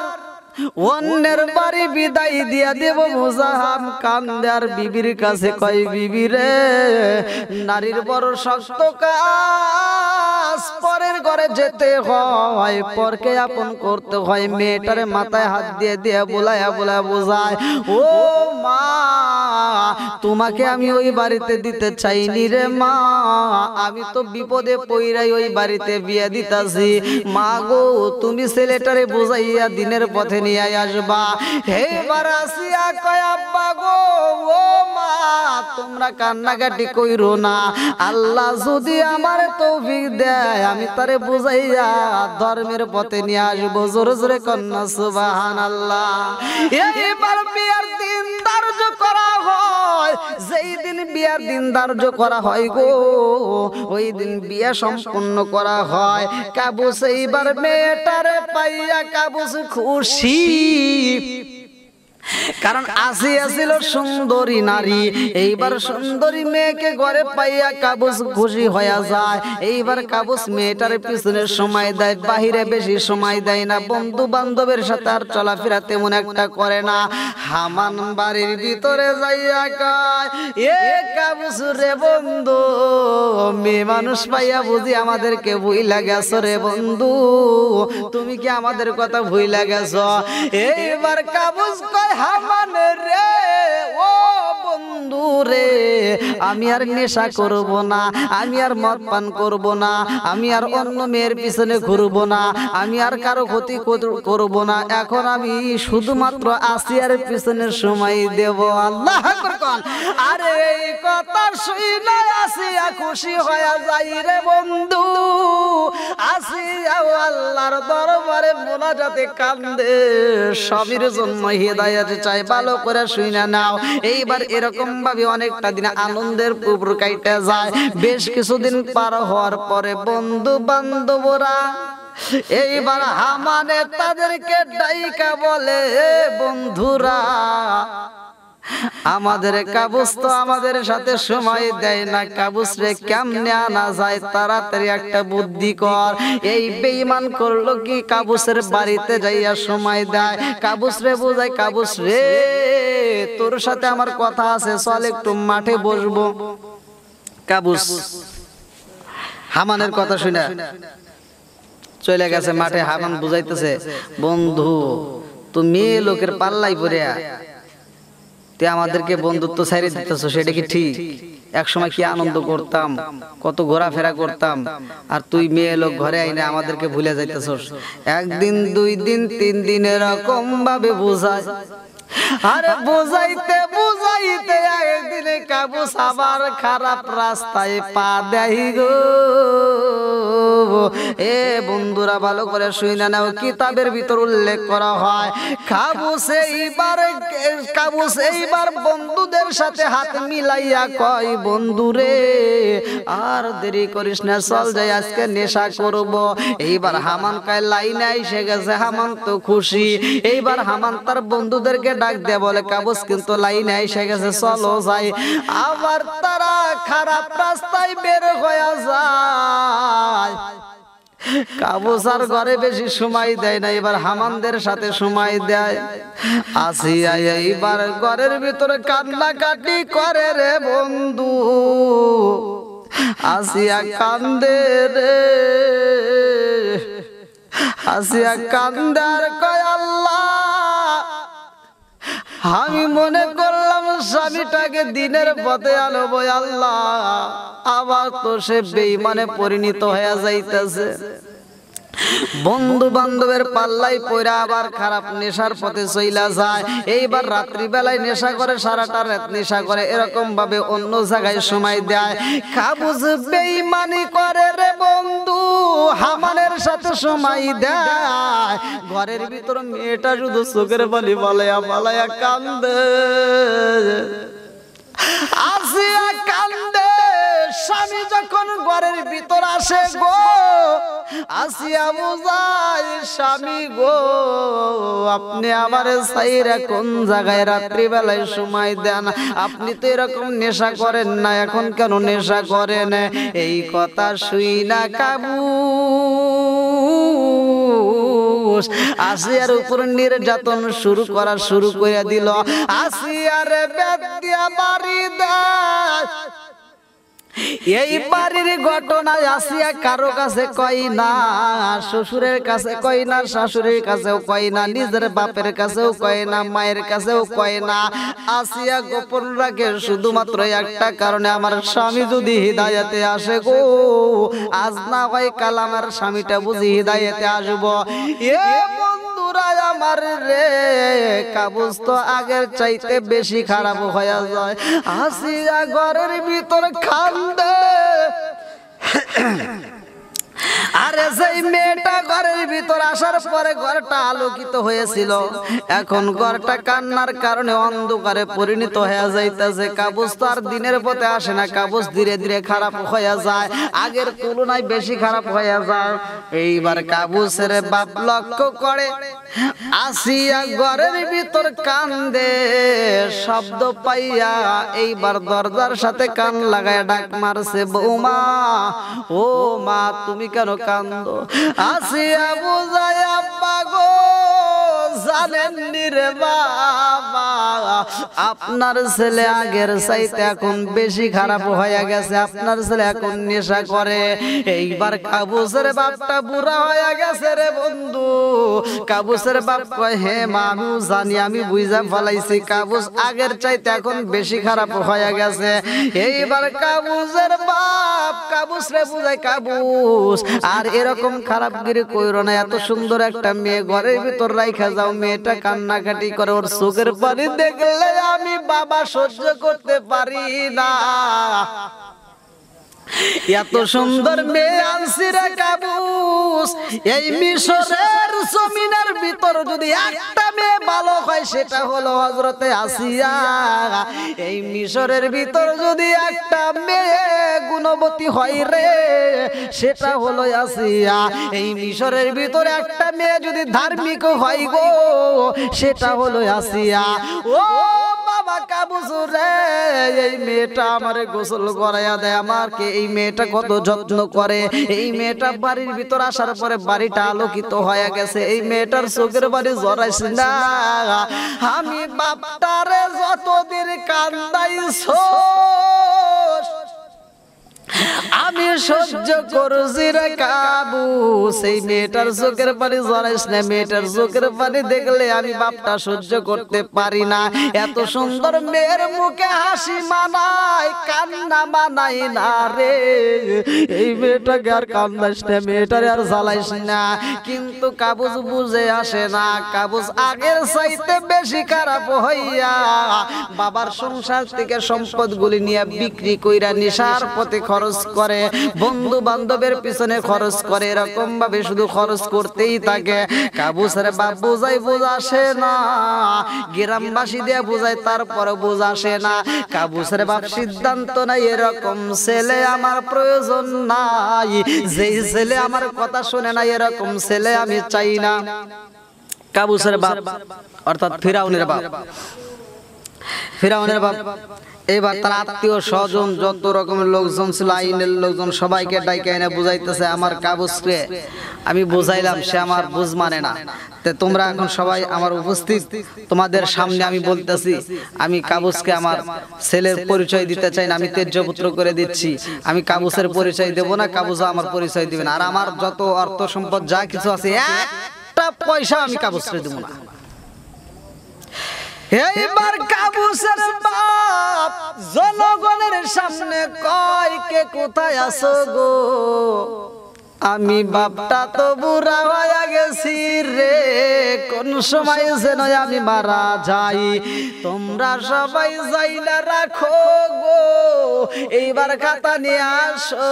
অন্যের বাড়ি বিদায় দিয়া দেব মুজাহাম কান্দার বিবির কাছে কয় বিবিরে নারীর বড় শক্ত কাজ পরের ঘরে যেতে হয় পরকে আপন করতে হয় মেয়েটার মাথায় হাত দিয়ে দিয়ে বোলায় বোলায় বোঝায় ও মা তোমাকে আমি ওই বাড়িতে দিতে চাইনি রে মা আমি তো বিপদে পইরাই ওই বাড়িতে বিয়ে দিতাছি মা গো তুমি ছেলেটারে বুঝাইয়া দিনের পথে নিয়ে আসবা হে বারাসিয়া কয় আব্বা গো ও মা তোমরা কান্নাকাটি কইরো না আল্লাহ যদি আমার তৌফিক দেয় আমি তারে বুঝাইয়া ধর্মের পথে নিয়ে আসবো জোর জোরে কন্যা সুবাহান আল্লাহ এবার বিয়ার দিন ধার্য করা হয় যেই দিন বিয়ার দিন ধার্য করা হয় গো ওই দিন বিয়া সম্পন্ন করা হয় কাবুস এইবার মেয়েটারে পাইয়া কাবুস খুশি কারণ আসিয়া ছিল সুন্দরী নারী এইবার সুন্দরী মেয়েকে ঘরে পাইয়া কাবুস খুশি হয়ে যায় এইবার কাবুস মেয়েটার পিছনে সময় দেয় বাহিরে বেশি সময় দেয় না বন্ধু বান্ধবের সাথে আর চলাফেরা তেমন একটা করে না হামান বাড়ির ভিতরে যাইয়া কায় এ কাবুস রে বন্ধু মেয়ে মানুষ পাইয়া বুঝি আমাদেরকে ভুইলা গেছো রে বন্ধু তুমি কি আমাদের কথা ভুইলা গেছো এইবার কাবুস কয় হামান রে ও বন্ধু রে আমি আর নেশা করব না আমি আর মদ পান করব না আমি আর অন্য মেয়ের পিছনে ঘুরব না আমি আর কারো ক্ষতি করব না এখন আমি শুধুমাত্র আসিয়ার পিছনে সময় দেব আল্লাহ আরে এই কথা শুনে আসিয়া খুশি হয়ে যাই রে বন্ধু আসিয়া আল্লাহর দরবারে মোনাজাতে কান্দে সবের জন্য দুনিয়াতে চাই ভালো করে শুই না নাও এইবার এরকম ভাবে অনেকটা দিন আনন্দের পুকুর কাইটে যায় বেশ কিছুদিন পার হওয়ার পরে বন্ধু বান্ধবরা এইবার হামানে তাদেরকে ডাইকা বলে বন্ধুরা আমাদের কাবুস তো আমাদের সাথে সময় দেয় না কাবুস রে কেমনে আনা যায় তাড়াতাড়ি একটা বুদ্ধি কর এই বেঈমান করলো কি কাবুসের বাড়িতে যাইয়া সময় দেয় কাবুস রে বোঝায় কাবুস রে তোর সাথে আমার কথা আছে চল একটু মাঠে বসবো কাবুস হামানের কথা শুনে চলে গেছে মাঠে হামান বুঝাইতেছে বন্ধু তুমি লোকের পাল্লাই পড়িয়া তে আমাদেরকে বন্ধুত্ব ছাড়িয়ে দিতেছো সেটা কি ঠিক এক সময় কি আনন্দ করতাম কত ঘোরাফেরা করতাম আর তুই মেয়ে লোক ঘরে আইনে আমাদেরকে ভুলে যাইতেছস একদিন দুই দিন তিন দিন এরকম ভাবে বোঝায় আরে বুঝাইতে বুঝাইতে একদিন কাবু সাবার খারাপ রাস্তায় পা দেই গো এ বন্ধুরা ভালো করে শুই না নাও কিতাবের ভিতর উল্লেখ করা হয় কাবু সেইবার কাবু সেইবার বন্ধুদের সাথে হাত মিলাইয়া কয় বন্ধুরে আর দেরি করিস না চল যাই আজকে নেশা করব এইবার হামান কয় লাইনে এসে গেছে হামান তো খুশি এইবার হামান তার বন্ধুদেরকে ডাক দেয় বলে কাবুস কিন্তু লাইনে এসে গেছে চলো যাই আবার তারা খারাপ রাস্তায় বের হয়ে যায় কাবুসার ঘরে বেশি সময় দেয় না এবার হামানদের সাথে সময় দেয় আসিয়া এইবার ঘরের ভিতরে কান্না কাটি করে রে বন্ধু আসিয়া কান্দে রে আসিয়া কান্দার কয় আল্লাহ আমি মনে করলাম স্বামীটাকে দিনের পথে আনবো আল্লাহ আবার তো সে বেইমানে পরিণত হয়ে যাইতেছে বন্ধু বান্ধবের পাল্লাই পয়রা আবার খারাপ নেশার পথে চইলা যায় এইবার রাত্রিবেলায় নেশা করে সারাটা রাত নেশা করে এরকম ভাবে অন্য জায়গায় সময় দেয় কাবুজ বেইমানি করে রে বন্ধু হামানের সাথে সময় দেয় ঘরের ভিতর মেয়েটা শুধু চোখের বলি বলে আমালায়া কান্দে আসিয়া কান্দে স্বামী যখন ঘরের ভিতর আসে গো আসিয়া স্বামী গো আপনি আমার সাইরা কোন জায়গায় রাত্রিবেলায় সময় দেন আপনি তো এরকম নেশা করেন না এখন কেন নেশা করেন এই কথা শুই না কাবু আসিয়ার উপর নির্যাতন শুরু করা শুরু করে দিল আসিয়ার ব্যক্তি আমার এই বাড়ির ঘটনায় আসিয়া কারো কাছে কই না শ্বশুরের কাছে কই না শাশুড়ির কাছেও কই না নিজের বাপের কাছেও কয় না মায়ের কাছেও কয় না আসিয়া গোপন রাখে শুধুমাত্র একটা কারণে আমার স্বামী যদি হৃদায়তে আসে গো আজ না হয় কাল আমার স্বামীটা বুঝি হৃদায়তে আসবো এ বন্ধু পুরায় আমার রে কাবুজ তো আগের চাইতে বেশি খারাপ হয়ে যায় হাসিয়া ঘরের ভিতর খান্দে আরে সেই মেয়েটা ঘরের ভিতর আসার পরে ঘরটা আলোকিত হয়েছিল এখন ঘরটা কান্নার কারণে অন্ধকারে পরিণত হয়ে যাইতেছে কাবুস তো আর দিনের পথে আসে না কাবুস ধীরে ধীরে খারাপ হয়ে যায় আগের তুলনায় বেশি খারাপ হয়ে যায় এইবার কাবুসের বাপ লক্ষ্য করে আসিয়া ঘরের ভিতর কান্দে শব্দ পাইয়া এইবার দরজার সাথে কান লাগায় ডাক মারছে বৌমা ও মা তুমি কেন কান কান্দ আসিয়া বুঝায় আব্বা গো জানেন রে বাবা আপনার ছেলে আগের চাইতে এখন বেশি খারাপ হয়ে গেছে আপনার ছেলে এখন নেশা করে এইবার কাবুসের বাপটা বুড়া হয়ে গেছে রে বন্ধু কাবুসের বাপ কয় হে মানু জানি আমি বুঝা ফলাইছি কাবুস আগের চাইতে এখন বেশি খারাপ হয়ে গেছে এইবার কাবুসের বাপ কাবুস রে বুঝাই কাবুস আর এরকম খারাপ গিরি কইরো না এত সুন্দর একটা মেয়ে ঘরের ভিতর রাইখা যাবে দাও মেয়েটা কান্নাকাটি করে ওর চোখের পানি দেখলে আমি বাবা সহ্য করতে পারি না এত সুন্দর মেয়ে আনসিরা কাবুস এই মিশরের জমিনের ভিতর যদি একটা মেয়ে ভালো হয় সেটা হলো হজরতে আসিয়া এই মিশরের ভিতর যদি একটা মেয়ে গুণবতী হয় রে সেটা হলো আসিয়া এই মিশরের ভিতরে একটা মেয়ে যদি ধার্মিক হয় গো সেটা হলো আসিয়া ও বাবা কাবুস রে এই মেয়েটা আমার গোসল করাইয়া দেয় আমারকে এই এই মেয়েটা কত যত্ন করে এই মেয়েটা বাড়ির ভিতর আসার পরে বাড়িটা আলোকিত হয়ে গেছে এই মেয়েটার চোখের বাড়ি জড়াইস না আমি বাপটারে যতদিন কান্দাইছ আমি সহ্য করছি রে কাবু সেই মেয়েটার চোখের পানি জড়াইস না মেয়েটার চোখের পানি দেখলে আমি বাপটা সহ্য করতে পারি না এত সুন্দর মেয়ের মুখে হাসি মানাই কান্না মানাই না রে এই মেয়েটাকে আর কান্দাস না মেয়েটার আর জ্বালাইস না কিন্তু কাবুজ বুঝে আসে না কাবুজ আগের চাইতে বেশি খারাপ হইয়া বাবার সংসার থেকে সম্পদগুলি নিয়ে বিক্রি কইরা নিশার পথে খরচ খরচ করে বন্ধু বান্ধবের পিছনে খরচ করে এরকম ভাবে শুধু খরচ করতেই থাকে কাবুসের বাপ বোঝাই বোঝাসে না গ্রামবাসী দিয়ে বোঝায় তারপর বোঝাসে না কাবুসের বাপ সিদ্ধান্ত নাই এরকম ছেলে আমার প্রয়োজন নাই যে ছেলে আমার কথা শুনে না এরকম ছেলে আমি চাই না কাবুসের বাপ অর্থাৎ ফিরাউনের বাপ ফিরাউনের বাপ এবার তার আত্মীয় স্বজন যত রকমের লোকজন ছিল আইনের লোকজন সবাইকে ডাইকে এনে বুঝাইতেছে আমার কাগজকে আমি বুঝাইলাম সে আমার বুঝ মানে না তোমরা এখন সবাই আমার উপস্থিত তোমাদের সামনে আমি বলতেছি আমি কাগজকে আমার ছেলের পরিচয় দিতে চাই না আমি তেজ্যপুত্র করে দিচ্ছি আমি কাগজের পরিচয় দেব না কাগজ আমার পরিচয় না আর আমার যত অর্থ সম্পদ যা কিছু আছে একটা পয়সা আমি কাগজ দেবো না এইবার কাবুসের বাপ জনগণের সামনে কয় কে কোথায় আসো গো আমি বাপটা তো বুড়া হয়ে গেছি রে কোন সময় যে নয় আমি মারা যাই তোমরা সবাই যাই না রাখো গো এইবার খাতা নিয়ে আসো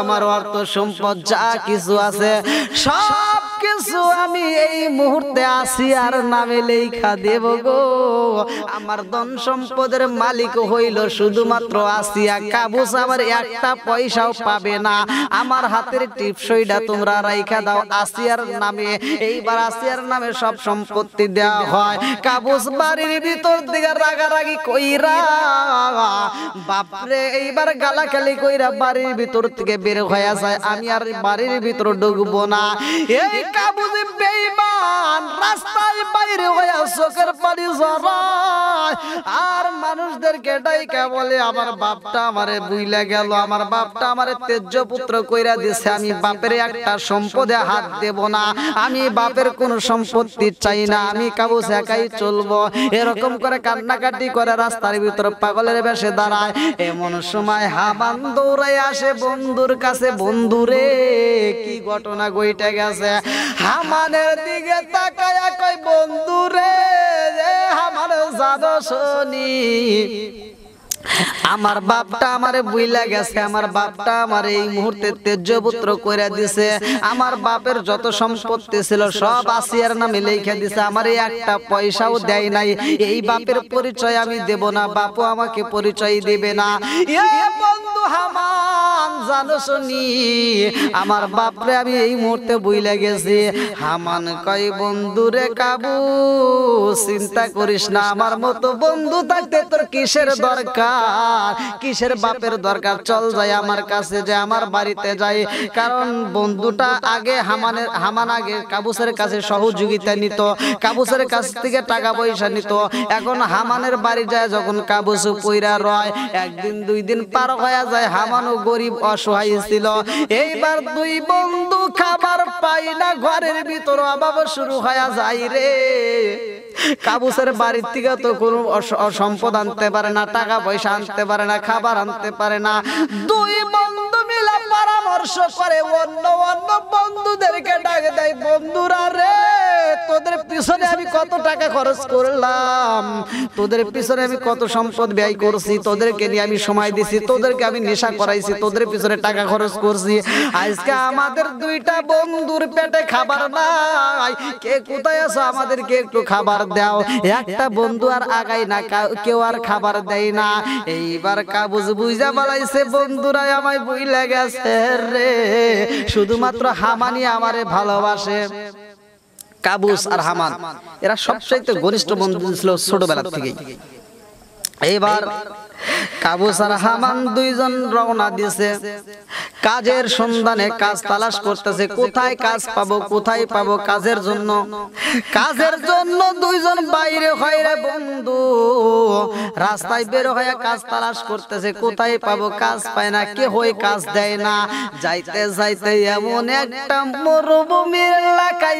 আমার অর্থ সম্পদ যা কিছু আছে সব কিছু আমি এই মুহূর্তে আসি আর নামে লেখা দেব গো আমার দন সম্পদের মালিক হইল শুধুমাত্র আসিয়া কাবুস আমার একটা পয়সাও পাবে না আমার হাতের টিপসইটা তোমরা রাইখা দাও আসিয়ার নামে এইবার আসিয়ার নামে সব সম্পত্তি দেওয়া হয় কাবুস বাড়ির ভিতর দিকে রাগারাগি কইরা বাপরে এইবার গালাখালি কইরা বাড়ির ভিতর থেকে বের হয়ে যায় আমি আর বাড়ির ভিতর ঢুকবো না এই কা বুঝি বেইমান রাস্তায় বাইরে হয়ে চোখের পানি আর বলে আমার বাপটা আমারে বুইলে গেল আমার বাপটা আমারে পুত্র কইরা দিছে আমি বাপের একটা সম্পদে হাত দেব না আমি বাপের কোন সম্পত্তি চাই না আমি কাবু একাই চলবো এরকম করে কান্নাকাটি করে রাস্তার ভিতর পাগলের বেশে দাঁড়ায় এমন সময় হাবান দৌড়াই আসে বন্ধুর কাছে বন্ধুরে কি ঘটনা গইটা গেছে হামানের দিকে তাকায়া কই বন্ধু রে আমার জানো শুনি আমার বাপটা আমারে বুইলা গেছে আমার বাপটা আমার এই মুহূর্তে তেজপুত্র কইরা দিছে আমার বাপের যত সম্পত্তি ছিল সব আসিয়ার নামে লেখা দিছে আমার এই একটা পয়সাও দেয় নাই এই বাপের পরিচয় আমি দেব না বাপু আমাকে পরিচয় দিবে না এ বন্ধু আমার আমার বাপরে আমি এই মুহূর্তে বুইলে গেছি হামান কয় বন্ধুরে কাবু চিন্তা করিস না আমার মতো বন্ধু থাকতে তোর কিসের দরকার কিসের বাপের দরকার চল যাই আমার কাছে যে আমার বাড়িতে যাই কারণ বন্ধুটা আগে হামানের হামান আগে কাবুসের কাছে সহযোগিতা নিত কাবুসের কাছ থেকে টাকা পয়সা নিত এখন হামানের বাড়ি যায় যখন কাবুসু পইরা রয় একদিন দুই দিন পার হয়ে যায় হামানও গরিব অসহায় ছিল এইবার দুই বন্ধু খাবার পাই না ঘরের ভিতর অভাব শুরু হয়ে যায় রে কাবুসের বাড়ির থেকে তো কোনো সম্পদ আনতে পারে না টাকা পয়সা আনতে পারে না খাবার আনতে পারে না দুই বন্ধু মিলে পরামর্শ করে অন্য অন্য বন্ধুদেরকে ডাকে দেয় বন্ধুরা রে তোদের পিছনে আমি কত টাকা খরচ করলাম তোদের পিছনে আমি কত সম্পদ ব্যয় করছি তোদেরকে নিয়ে আমি সময় দিছি তোদেরকে আমি নেশা করাইছি তোদের পিছনে টাকা খরচ করছি আজকে আমাদের দুইটা বন্ধুর পেটে খাবার নাই কে কোথায় আছো আমাদেরকে একটু খাবার একটা বন্ধু আর আগাই না কেউ আর খাবার দেয় না এইবার কাবুজ বুঝা আমায় বুঝলে গেছে রে শুধুমাত্র হামানি আমারে ভালোবাসে কাবুস আর হামান এরা সবচাইতে ঘনিষ্ঠ বন্ধু ছিল ছোটবেলা থেকেই এবার কাবুস হামান দুইজন রওনা দিছে কাজের সন্ধানে কাজ তালাশ করতেছে কোথায় কাজ পাবো কোথায় পাবো কাজের জন্য কাজের জন্য দুইজন বাইরে হয় রে বন্ধু রাস্তায় বের হয়ে কাজ তালাশ করতেছে কোথায় পাবো কাজ পায় না কে হয়ে কাজ দেয় না যাইতে যাইতে এমন একটা মরুভূমির এলাকায়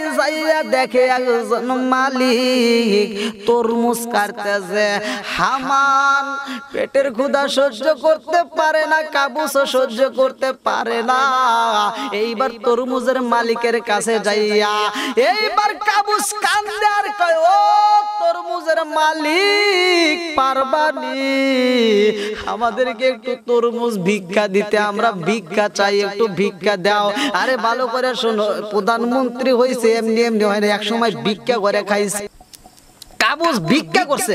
দেখে একজন মালিক তরমুজ কাটতেছে হামান পেটের ক্ষুধা সহ্য করতে পারে না কাবুস সহ্য করতে পারে না এইবার তরমুজের মালিকের কাছে যাইয়া এইবার কাবুস কান্দে আর কয় ও তরমুজের মালিক পারবানি আমাদেরকে একটু তরমুজ ভিক্ষা দিতে আমরা ভিক্ষা চাই একটু ভিক্ষা দাও আরে ভালো করে শোনো প্রধানমন্ত্রী হয়েছে এমনি এমনি হয় এক সময় ভিক্ষা করে খাইছে কাবুজ ভিক্ষা করছে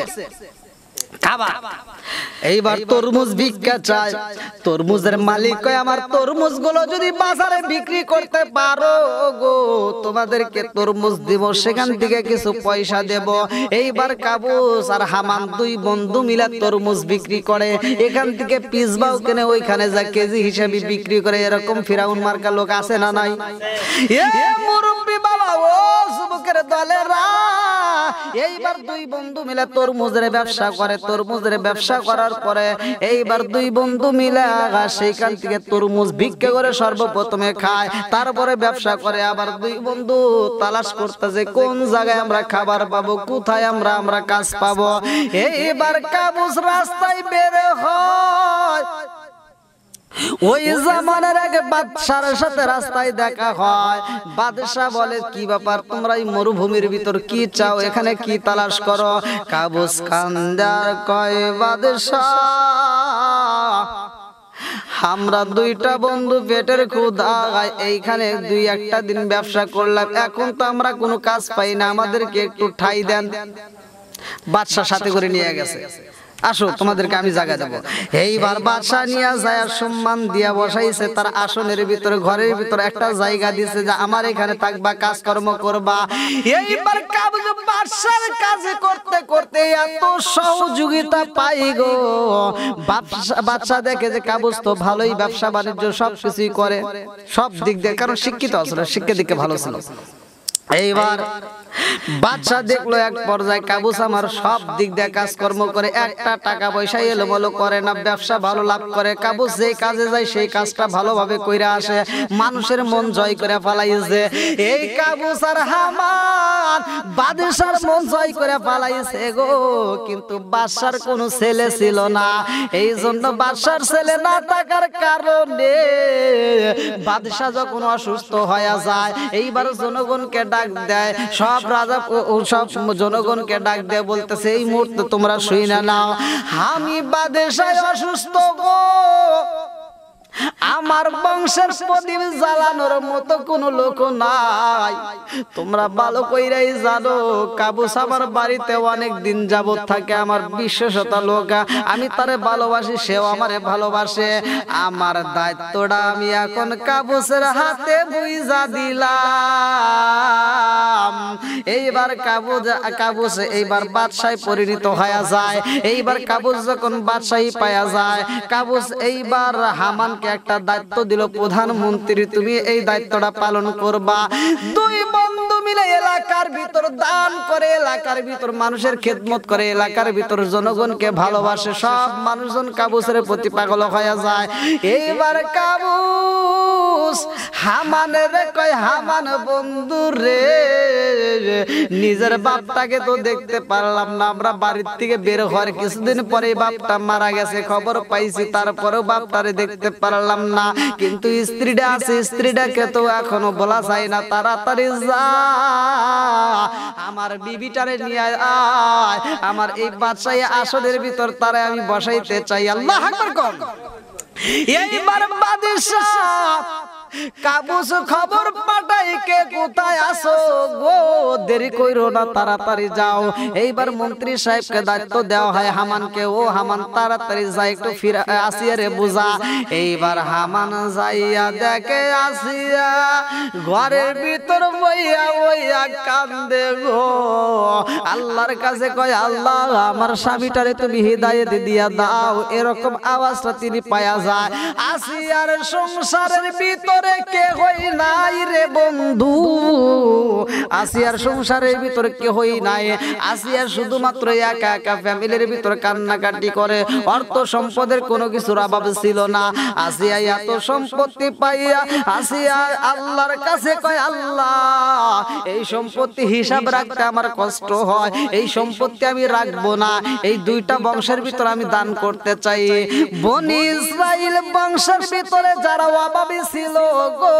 এইবার তরমুজ ভিক্ষা চাই তরমুজের মালিক কয় আমার তরমুজ গুলো যদি বাজারে বিক্রি করতে পারো গো তোমাদেরকে তরমুজ দিব সেখান থেকে কিছু পয়সা দেব এইবার কাবুস আর হামান দুই বন্ধু মিলে তরমুজ বিক্রি করে এখান থেকে পিসবাও কেনে ওইখানে যা কেজি হিসাবে বিক্রি করে এরকম ফিরাউন মার্কা লোক আছে না নাই এ মুরব্বী বাবা ও যুবকের দলেরা এইবার দুই বন্ধু মিলে তরমুজের ব্যবসা করে তরমুজের ব্যবসা করার পরে এইবার দুই বন্ধু মিলে সেইখান থেকে তরমুজ ভিক্ষা করে সর্বপ্রথমে খায় তারপরে ব্যবসা করে আবার দুই বন্ধু তালাশ যে কোন জায়গায় আমরা খাবার পাবো কোথায় আমরা আমরা কাজ পাবো এইবার কাবুস রাস্তায় বের হয় ওই জামানার আগে বাদশার সাথে রাস্তায় দেখা হয় বাদশা বলে কি ব্যাপার তোমরা এই মরুভূমির ভিতর কি চাও এখানে কি তালাশ করো কাবুস কান্দার কয় বাদশা আমরা দুইটা বন্ধু পেটের ক্ষুধায় এইখানে দুই একটা দিন ব্যবসা করলাম এখন তো আমরা কোনো কাজ পাই না আমাদেরকে একটু ঠাই দেন বাদশার সাথে করে নিয়ে গেছে আসো তোমাদেরকে আমি জায়গা দেবো এইবার বাসা নিয়ে যায় সম্মান দিয়া বসাইছে তার আসনের ভিতরে ঘরের ভিতরে একটা জায়গা দিছে যে আমার এখানে থাকবা কাজ কর্ম করবা এইবার কাবজ বাসার কাজে করতে করতে এত সহযোগিতা পাই গো বাদশা দেখে যে কাবজ তো ভালোই ব্যবসা বাণিজ্য সব কিছুই করে সব দিক দিয়ে কারণ শিক্ষিত আসলে শিক্ষা দিকে ভালো ছিল এইবার বাদশাহ দেখলো এক পর্যায়ে কাবুস আমার সব দিক দিয়ে কাজকর্ম করে একটা টাকা পয়সা এলো বলো করে না ব্যবসা ভালো লাভ করে কাবুস যে কাজে যায় সেই কাজটা ভালোভাবে কইরে আসে মানুষের মন জয় করে ফালাইছে এই কাবুস আর হামান বাদশার মন জয় করে ফালাইছে গো কিন্তু বাদশার কোনো ছেলে ছিল না এই জন্য বাদশার ছেলে না থাকার কারণে বাদশাহ যখন অসুস্থ হয়ে যায় এইবার জনগণকে ডাক দেয় সব রাজা সব জনগণকে ডাক দিয়ে বলতেছে এই মুহূর্তে তোমরা শুই না নাও আমি বাদেশায় অসুস্থ গো আমার বংশের প্রদীপ জ্বালানোর মতো কোন লোক নাই তোমরা ভালো কইরাই জানো কাবুস আমার বাড়িতে অনেক দিন যাব থাকে আমার বিশেষতা লোক আমি তারে ভালোবাসি সেও আমারে ভালোবাসে আমার দায়িত্বটা আমি এখন কাবুসের হাতে বুইজা দিলাম এইবার কাবুজ কাবুস এইবার বাদশায় পরিণত হয়ে যায় এইবার কাবুস যখন বাদশাহী পায়া যায় কাবুস এইবার হামান আমাকে একটা দায়িত্ব দিল প্রধানমন্ত্রী তুমি এই দায়িত্বটা পালন করবা দুই বন্ধু মিলে এলাকার ভিতর দান করে এলাকার ভিতর মানুষের খেদমত করে এলাকার ভিতর জনগণকে ভালোবাসে সব মানুষজন কাবুসের প্রতি পাগল হয়ে যায় এইবার কাবুস হামান রে কয় হামান বন্ধু রে নিজের বাপটাকে তো দেখতে পারলাম না আমরা বাড়ির থেকে বের হওয়ার কিছুদিন পরে বাপটা মারা গেছে খবর পাইছি তারপরেও বাপটারে দেখতে পারলাম না কিন্তু স্ত্রীটা আছে স্ত্রীটাকে তো এখনো বলা যায় না তাড়াতাড়ি যা আমার বিবিটারে নিয়ে আয় আমার এই বাচ্চাই আসনের ভিতর তারা আমি বসাইতে চাই আল্লাহ এইবার বাদেশ কাবুস খবর পাঠাই কে কোথায় আসো গো দেরি কইরো না তাড়াতাড়ি যাও এইবার মন্ত্রী সাহেবকে দায়িত্ব দেওয়া হয় হামানকে ও হামান তাড়াতাড়ি যাই একটু ফিরে আসিয়া রে বুঝা এইবার হামান যাইয়া দেখে আসিয়া ঘরের ভিতর বইয়া বইয়া কান্দে গো আল্লাহর কাছে কয় আল্লাহ আমার স্বামীটারে তুমি হৃদায়ত দিয়া দাও এরকম আওয়াজটা তিনি পায়া যায় আসিয়ার সংসারের ভিতর ভিতরে কে হই নাই রে বন্ধু আসি আর সংসারের ভিতরে কে হই নাই আসি আর শুধুমাত্র একা একা ফ্যামিলির ভিতরে কান্নাকাটি করে অর্থ সম্পদের কোনো কিছুর অভাব ছিল না আসি আসিয়া এত সম্পত্তি পাইয়া আসি আর আল্লাহর কাছে কয় আল্লাহ এই সম্পত্তি হিসাব রাখতে আমার কষ্ট হয় এই সম্পত্তি আমি রাখবো না এই দুইটা বংশের ভিতর আমি দান করতে চাই বনি ইসরাইল বংশের ভিতরে যারা অভাবী ছিল গো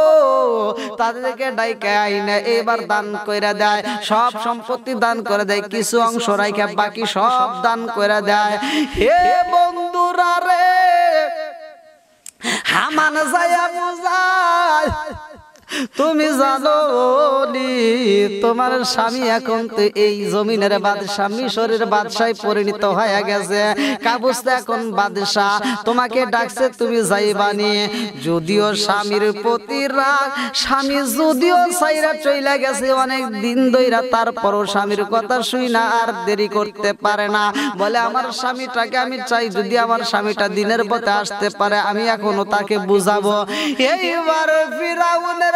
তাদেরকে ডাইকে আইনে এবার দান কইরা দেয় সব সম্পত্তি দান করে দেয় কিছু অংশ রাইখে বাকি সব দান করে দেয় হে বন্ধুরা রে হামান যায় বুঝায় তুমি জানো তোমার স্বামী এখন তো এই জমিনের বাদশাহ মিশরের বাদশায় পরিণত হয়ে গেছে কাবুসটা এখন বাদশাহ তোমাকে ডাকছে তুমি যাইবা নিয়ে যদিও স্বামীর প্রতি রাগ স্বামী যদিও সাইরা চইলা গেছে অনেক দিন দইরা তারপরও স্বামীর কথা শুই না আর দেরি করতে পারে না বলে আমার স্বামীটাকে আমি চাই যদি আমার স্বামীটা দিনের পথে আসতে পারে আমি এখনো তাকে বুঝাবো এইবার ফিরাউনের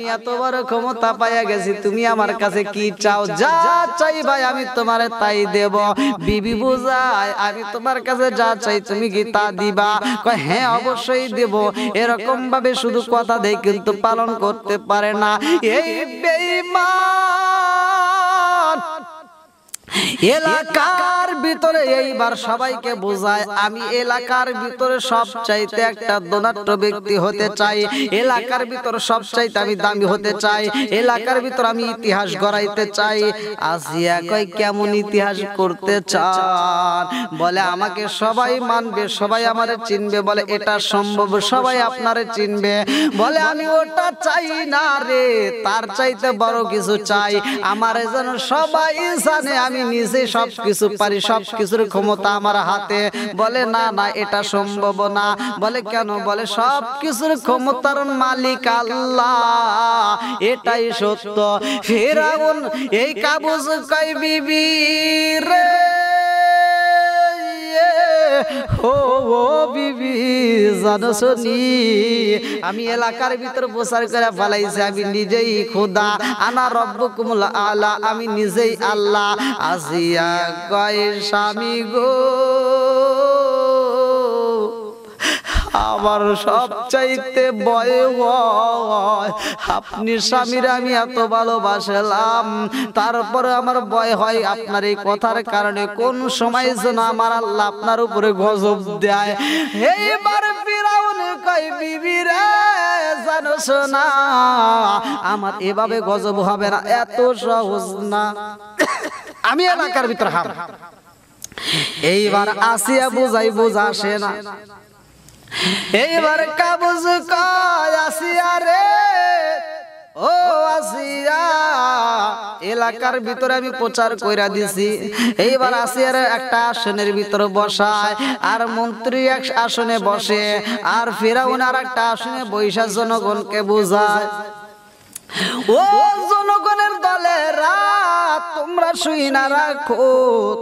আমি এত বড় ক্ষমতা পাইয়া গেছি তুমি আমার কাছে কি চাও যা চাই ভাই আমি তোমার তাই দেব বিবি বুঝায় আমি তোমার কাছে যা চাই তুমি কি তা দিবা হ্যাঁ অবশ্যই দেব এরকম ভাবে শুধু কথা দেয় কিন্তু পালন করতে পারে না এই বেইমান এলাকার ভিতরে এইবার সবাইকে বোঝায় আমি এলাকার ভিতরে সবচাইতে একটা দোনাট্য ব্যক্তি হতে চাই এলাকার ভিতরে সবচাইতে আমি দামি হতে চাই এলাকার ভিতর আমি ইতিহাস গড়াইতে চাই আজিয়া কয় কেমন ইতিহাস করতে চান বলে আমাকে সবাই মানবে সবাই আমারে চিনবে বলে এটা সম্ভব সবাই আপনারে চিনবে বলে আমি ওটা চাই না রে তার চাইতে বড় কিছু চাই আমারে যেন সবাই জানে আমি নিজে সব কিছু পারি সব কিছুর ক্ষমতা আমার হাতে বলে না না এটা সম্ভব না বলে কেন বলে সব কিছুর ক্ষমতার মালিক আল্লাহ এটাই সত্য ফেরাউন এই কাবুজ কয় বিবি রে ও বিবি জানো আমি এলাকার ভিতর প্রচার করে ফেলাইছি আমি নিজেই খোদা আনা রব্বুকুমুল আলা আমি নিজেই আল্লাহ আজিয়া কয় স্বামী গো আমার সব চাইতে ভয় আপনি স্বামীর আমি এত ভালোবাসলাম তারপরে আমার বয় হয় আপনার এই কথার কারণে কোন সময় যেন আমার আল্লাহ আপনার উপরে গজব দেয় এইবার ফিরাউন কই আমার এভাবে গজব হবে না এত সহজ না আমি এলাকার ভিতরে এইবার আসিয়া বুঝাই বুঝা আসে না কাবুজ রে ও আসিয়া এলাকার ভিতরে আমি প্রচার কইরা দিছি এইবার আসিয়ার একটা আসনের ভিতরে বসায় আর মন্ত্রী এক আসনে বসে আর ফেরাউন আর একটা আসনে বৈশাখ জনগণকে বোঝায় ও জনগণের দলেরা তোমরা শুই না রাখো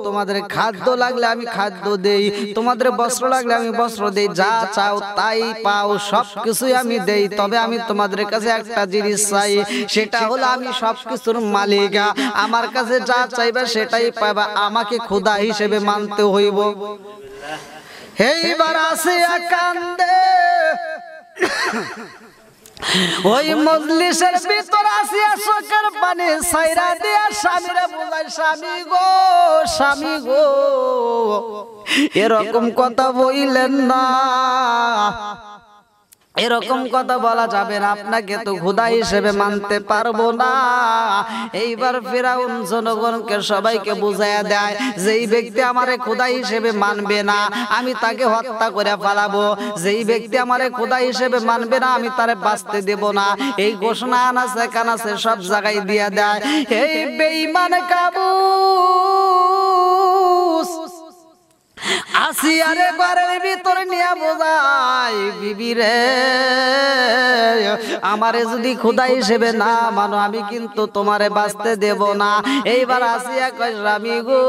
তোমাদের খাদ্য লাগলে আমি খাদ্য দেই তোমাদের বস্ত্র লাগলে আমি বস্ত্র দেই যা চাও তাই পাও সব কিছুই আমি দেই তবে আমি তোমাদের কাছে একটা জিনিস চাই সেটা হলো আমি সব কিছুর মালিকা আমার কাছে যা চাইবে সেটাই পাবা আমাকে খোদা হিসেবে মানতে হইব এইবার আসে কান্দে ওই মজলিশের ভিতর আসিয়া চোখের পানি সাইরা দিয়া স্বামীরা বোঝায় স্বামী গো স্বামী গো এরকম কথা বইলেন না এরকম কথা বলা যাবে না আপনাকে তো খুদা হিসেবে মানতে পারবো না এইবার ফেরাউন জনগণকে সবাইকে বুঝাইয়া দেয় যেই ব্যক্তি আমারে খোদা হিসেবে মানবে না আমি তাকে হত্যা করে ফেলাবো যেই ব্যক্তি আমারে খোদা হিসেবে মানবে না আমি তারে বাঁচতে দেব না এই ঘোষণা আনাছে কানাছে সব জায়গায় দিয়া দেয় এই বেঈমান কাবু আসি আরে ঘরের ভিতরে নিয়ে বোঝাই বিবি রে আমারে যদি খোদা হিসেবে না মানো আমি কিন্তু তোমারে বাঁচতে দেব না এইবার আসিয়া কয় স্বামী গো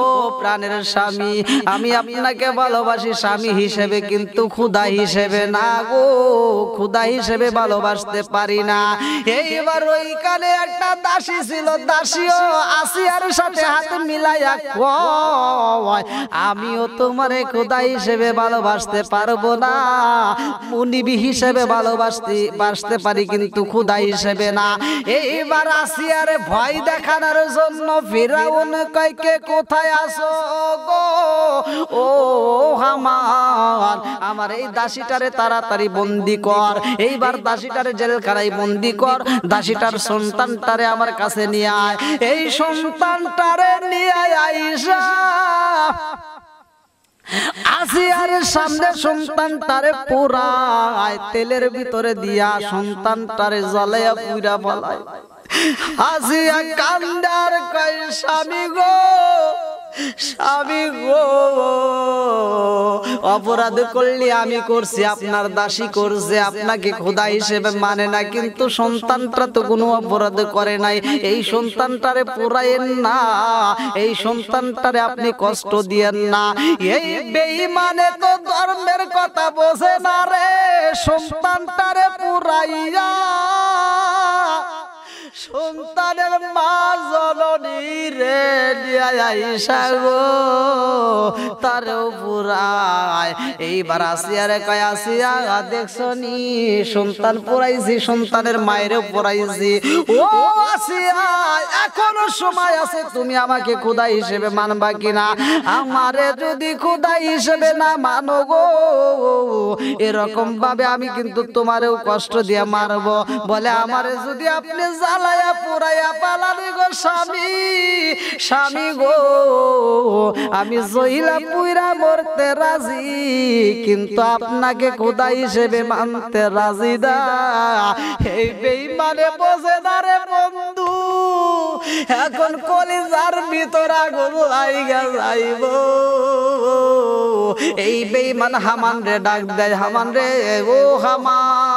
ও প্রাণের স্বামী আমি আপনাকে ভালোবাসি স্বামী হিসেবে কিন্তু খুদা হিসেবে না গো খুদা হিসেবে ভালোবাসতে পারি না এইবার ওইখানে একটা দাসী ছিল দাসীও আসিয়ার সাথে হাত মিলাইয়া কয় আমিও তোমারে খোদা হিসেবে ভালোবাসতে পারবো না মুনিবি হিসেবে ভালোবাসতে বাসতে পারি কিন্তু খোদা হিসেবে না এইবার আসি আর ভয় দেখানোর জন্য ফেরাউন কয়কে কোথায় আসো গো ও আমার আমার এই দাসীটারে তাড়াতাড়ি বন্দি কর এইবার দাসীটারে জেলখানায় বন্দি কর দাসীটার সন্তানটারে আমার কাছে নিয়ে আয় এই সন্তানটারে নিয়ে আইসা আসিয়ার সামনে সন্তানটারে পোড়ায় তেলের ভিতরে দিয়া সন্তানটারে জ্বালাইয়া পুরা বলায় আসিয়া কান্দার কয় স্বামী গো স্বামী গো অপরাধ করলে আমি করছি আপনার দাসী করছে আপনাকে খোদা হিসেবে মানে না কিন্তু সন্তানটা তো কোনো অপরাধ করে নাই এই সন্তানটারে পোড়ায়েন না এই সন্তানটারে আপনি কষ্ট দিয়েন না এই বেঈমানে তো ধর্মের কথা বোঝে না রে সন্তানটারে পুরাইয়া সন্তানের মা রে আইসা গো তার পুরায় এইবার আসিয়ারে কয় আসিয়া সন্তান পুরাইছি সন্তানের মায়েরও ও আসিয়া এখনো সময় আছে তুমি আমাকে খুদা হিসেবে মানবা কিনা আমারে যদি খুদা হিসেবে না মানো গো এরকম ভাবে আমি কিন্তু তোমারও কষ্ট দিয়ে মারবো বলে আমারে যদি আপনি জ্বালাই পুরাইয়া পুরাইয়া পালান গো স্বামী স্বামী গো আমি জহিলা পুইরা মরতে রাজি কিন্তু আপনাকে খোদা হিসেবে মানতে রাজি দা এই বসে দারে বন্ধু এখন কলিজার ভিতর আগুন লাইগা যাইব এই বেইমান হামান রে ডাক দেয় হামান রে ও হামান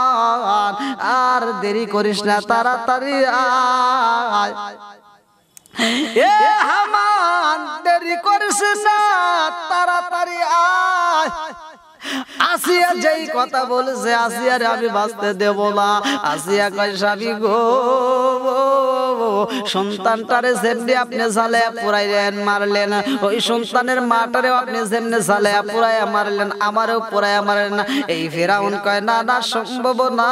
আর দেরি করিস না তাড়াতাড়ি আয় এ হামান দেরি করিস না তাড়াতাড়ি আয় আসিয়া যেই কথা বলেছে আসিয়ারে আমি বাঁচতে দেব না আসিয়া কয় স্বামী গো সন্তানটারে যেমনি আপনি জ্বালায়া পুরাই মারলেন ওই সন্তানের মাটারেও আপনি যেমনি জ্বালায়া পুরাইয়া মারলেন আমারও পুরাইয়া মারলেন এই ফেরাউন কয় না না সম্ভব না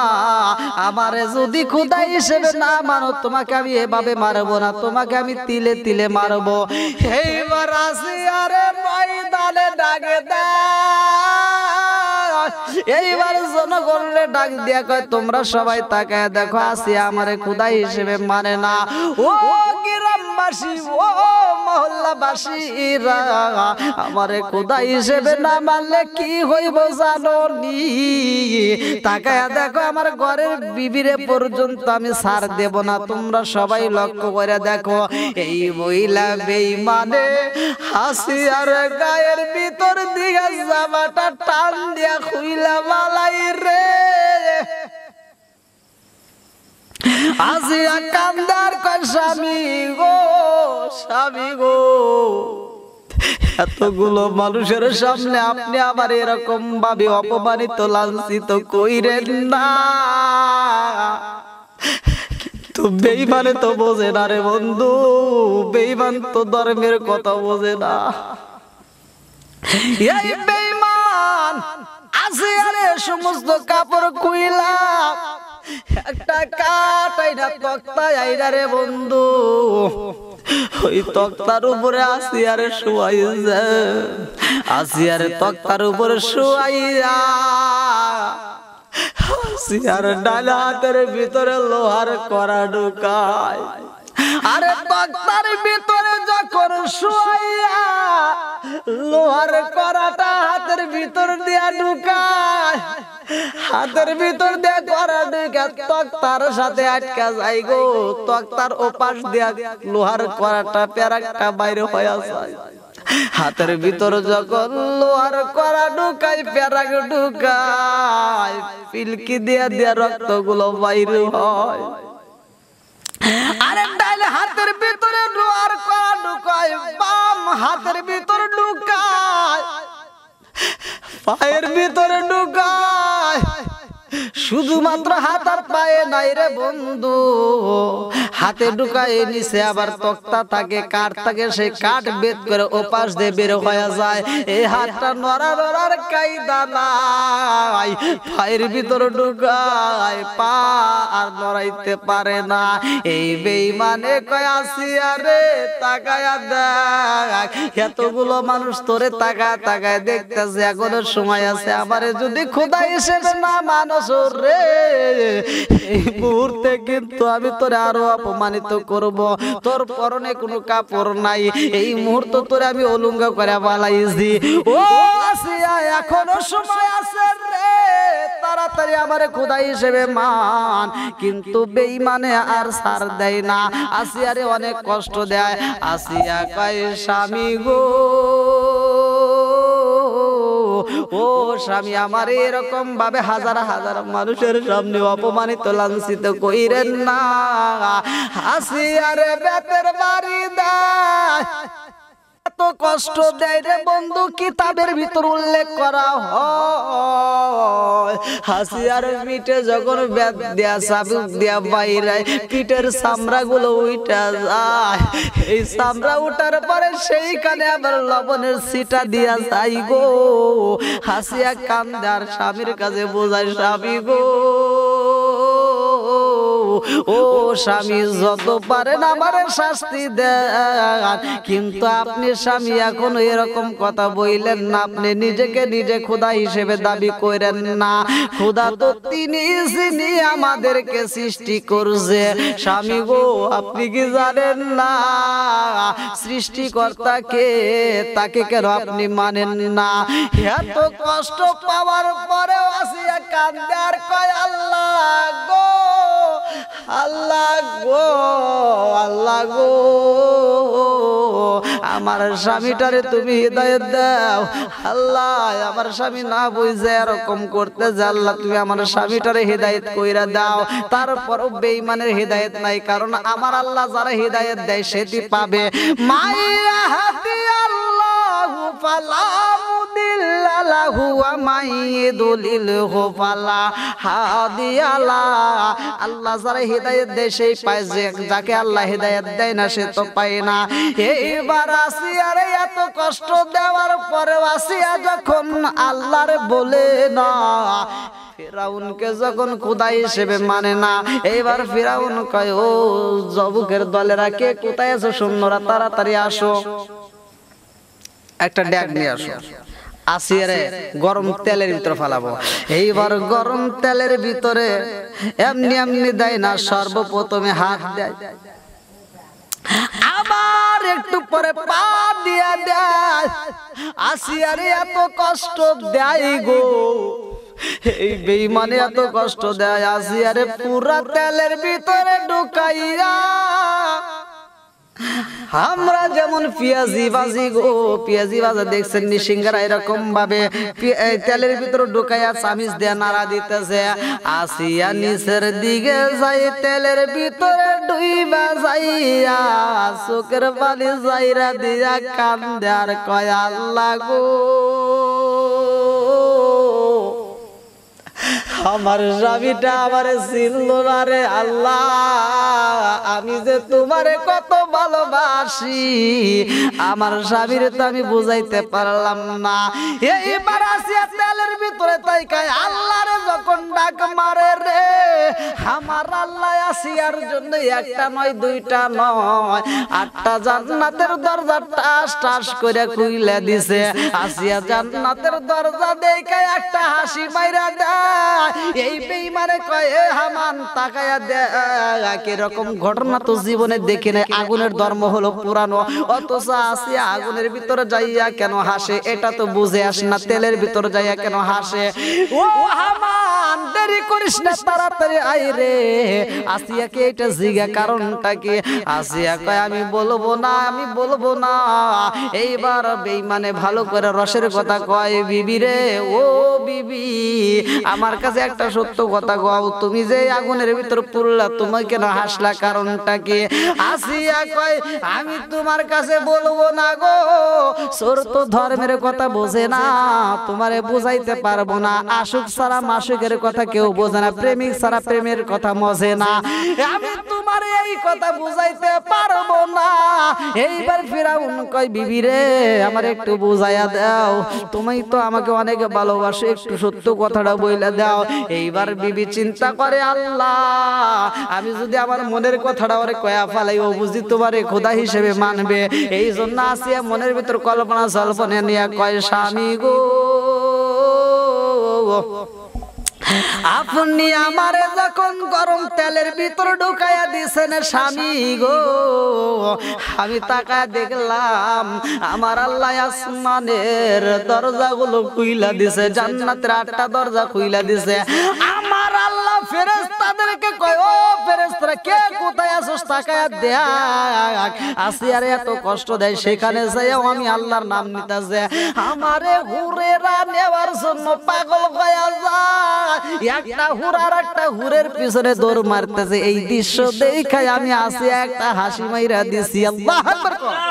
আমারে যদি খুদা হিসেবে না মানো তোমাকে আমি এভাবে মারবো না তোমাকে আমি তিলে তিলে মারবো এইবার আসিয়ারে ময়দানে ডাকে দেয় love. এইবার ডাক দিয়া কয় তোমরা সবাই তাকায় দেখো আসি আমারে হিসেবে মানে না ও গ্রামবাসী ও দেখো আমার ঘরের বিবিরে পর্যন্ত আমি সার না তোমরা সবাই লক্ষ্য করে দেখো এই মহিলা বেইমানে হাসি আর গায়ের ভিতর দিয়ে জামাটা টান দিয়া মালাই রে কান্দার গো স্বামী গো এতগুলো মানুষের সামনে আপনি আবার এরকম ভাবে অপমানিত লাঞ্ছিত কইরেন না তো বেইমানে তো বোঝে না রে বন্ধু বেইমান তো ধর্মের কথা বোঝে না বেইমান আছে আরে সমস্ত কাপড় কুইলা একটা কাটাই না তক্তায় আইরা রে বন্ধু ওই তক্তার উপরে আসি আসিয়ারে শুয়াই আরে তক্তার উপরে শুয়াইয়া সিয়ার ডালা হাতের ভিতরে লোহার করা ঢুকায় আরে বক্তার ভিতরে যখন শুয়াইয়া লোহার করাটা হাতের ভিতর দিয়া ঢুকায় হাতের ভিতর দিয়ে করা ঢুকে তক্তার সাথে আটকা যাই গো তক্তার ওপাশ দিয়া লোহার করাটা প্যারাকটা বাইরে হয়ে যায় হাতের ভিতর যখন লোহার করা ঢুকাই প্যারাক ঢুকায় পিলকি দিয়া দিয়া রক্তগুলো বাইরে হয় আরেকটা হাতের ভিতরে লোয়ার করা লুকায় বাম হাতের ভিতরে লুকায় পায়ের ভিতরে লুকায় শুধুমাত্র হাত আর পায়ে নাই রে বন্ধু হাতে ঢুকায় আবার তক্তা থাকে কাঠ থাকে কাঠ বেদ করে ওপাশ দিয়ে বের হয়ে যায় এই হাতটা নড়া নড়ার নাই পায়ের ভিতরে ঢুকায় পা আর নড়াইতে পারে না এই বেইমানে কয় আসি আরে তাকায়া দেখ এতগুলো মানুষ তোরে তাকা তাকায় দেখতেছে এখনো সময় আছে আমারে যদি খোদা এসে না মানুষ রে এই মুহূর্তে কিন্তু আমি তোরে আরো অপমানিত করব তোর পরনে কোনো কাপড় নাই এই মুহূর্ত তোরে আমি অলুঙ্গ করে বালাইছি ও আসিয়া এখনো সময় আছে রে তাড়াতাড়ি আমার খোদা হিসেবে মান কিন্তু বেঈমানে আর সার দেয় না আসিয়ারে অনেক কষ্ট দেয় আসিয়া কয় স্বামী গো ও স্বামী আমার এরকম ভাবে হাজার হাজার মানুষের সামনে অপমানিত লাঞ্ছিত কইরেন না হাসি আরে বেতের বাড়ি দেয় এত কষ্ট দেয় রে বন্ধু কিতাবের ভিতর উল্লেখ করা হয় হাসিয়ার পিঠে যখন ব্যাপ দেয়া সাবুক দেয়া বাইরে পিঠের চামড়াগুলো উইটা যায় এই চামড়া উঠার পরে সেইখানে আবার লবণের সিটা দিয়া যাই গো হাসিয়া কান্দার স্বামীর কাছে বোঝায় স্বামী গো ও স্বামী যত পারেন আমার শাস্তি দেন কিন্তু আপনি স্বামী এখন এরকম কথা বইলেন না আপনি নিজেকে নিজে খোদা হিসেবে দাবি করেন না খোদা তো তিনি যিনি আমাদেরকে সৃষ্টি করছে স্বামী গো আপনি কি জানেন না সৃষ্টিকর্তা কে তাকে কেন আপনি মানেন না এত কষ্ট পাওয়ার পরেও আসিয়া কান্দার কয় আল্লাহ গো আল্লাহ গো আল্লাহ গো আমার স্বামীটারে তুমি হৃদয় দাও আল্লাহ আমার স্বামী না বুঝে এরকম করতে যে আল্লাহ তুমি আমার স্বামীটারে হৃদায়ত কইরা দাও তারপর বেইমানের হৃদায়ত নাই কারণ আমার আল্লাহ যারা হৃদায়ত দেয় সেটি পাবে মাইয়া হাতি আল্লাহ ফালা মুদিল্লাহু ফালা আল্লাহ দেয় সেই পায় যে যাকে আল্লাহ দেয় না সে তো পায় না এইবার এত কষ্ট দেওয়ার পরেও আসিয়া যখন আল্লাহর বলে না যখন খোদা হিসেবে মানে না এইবার ফিরাউন কয় ও জবুকের দলেরা কে কোথায় আছো সুন্দর তাড়াতাড়ি আসো একটা ড্যাগ নিয়ে আসো আসিয়ারে গরম তেলের ভিতরে ফালাবো এইবার গরম তেলের ভিতরে এমনি এমনি দেয় না সর্বপ্রথমে হাত দেয় আবার একটু পরে পা দিয়া দেয় আসিয়ারে এত কষ্ট দেয় গো এই বেইমানে এত কষ্ট দেয় আসিয়ারে পুরা তেলের ভিতরে ঢুকাইয়া আমরা যেমন পেঁয়াজি বাজি গো পেঁয়াজি বাজা দেখছেন নি এরকম ভাবে তেলের ভিতরে ঢুকাইয়া চামিচ দেয়া নাড়া দিতেছে আসিয়া নিচের দিকে যাই তেলের ভিতরে ডুইবা যাইয়া চোখের পানি যাইরা দিয়া কান দেয়ার কয়াল আল্লাহ গো আমার রাবিটা আমার সিন্দুরারে আল্লাহ আমি যে তোমারে কত ভালোবাসি আমার স্বামীর তো আমি বুঝাইতে পারলাম না এই আসিয়া তেলের ভিতরে তাই কায় আল্লাহর যখন ডাক মারে রে আমার আল্লাহ আসিয়ার জন্য একটা নয় দুইটা নয় আটটা জান্নাতের দরজা টাস টাস করে খুইলে দিছে আসিয়া জান্নাতের দরজা দেখায় একটা হাসি মাইরা দেয় এই বেইমানে কয়ে হামান তাকায়া দেখ রকম ঘটনা তো জীবনে দেখি নাই আগুনের ধর্ম হলো পুরানো অথচ আসি আগুনের ভিতরে যাইয়া কেন হাসে এটা তো বুঝে আস না তেলের ভিতরে যাইয়া কেন হাসে ও হামান দেরি করিস না তাড়াতাড়ি আই রে কে এটা জিগা কারণটা কি আসিয়া কয় আমি বলবো না আমি বলবো না এইবার বেইমানে ভালো করে রসের কথা কয় বিবি রে ও বিবি আমার কাছে একটা সত্য কথা গাও তুমি যে আগুনের ভিতর পুরলা তোমায় কেন হাসলা কারণটা কি আসিয়া কয় আমি তোমার কাছে বলবো না গো সোর তো ধর্মের কথা বোঝে না তোমারে বোঝাইতে পারবো না আশুক সারা মাসুকের কথা কেউ বোঝে না প্রেমিক সারা প্রেমের কথা মজে না আমি তোমার এই কথা বুঝাইতে পারবো না এইবার ফিরাউন কয় বিবি রে আমার একটু বুঝাইয়া দাও তুমি তো আমাকে অনেক ভালোবাসো একটু সত্য কথাটা বইলে দাও এইবার বিবি চিন্তা করে আল্লাহ আমি যদি আমার মনের কথাটা ওরে কয়া ফালাই ও বুঝি তোমারে খোদা হিসেবে মানবে এই জন্য আসিয়া মনের ভিতর কল্পনা জল্পনা নিয়ে কয় স্বামী গো আপনি আমারে যখন গরম তেলের ভিতর ঢুকাইয়া দিছেন স্বামী গো আমি তাকায় দেখলাম আমার আল্লাহ আসমানের গুলো খুইলা দিছে জান্নাতের আটটা দরজা খুইলা দিছে আমার আল্লাহ ফেরেস্তাদেরকে কয় ও ফেরেস্তারা কে কোথায় আছো তাকায় দেখ আসি আরে এত কষ্ট দেয় সেখানে যাইও আমি আল্লাহর নাম নিতেছে আমারে হুরেরা নেওয়ার জন্য পাগল হয়ে যায় একটা হুরার একটা হুরের পিছনে দৌড় মারতেছে এই দৃশ্য দেখায় আমি আসি একটা হাসি মাইরা দিছি আল্লাহ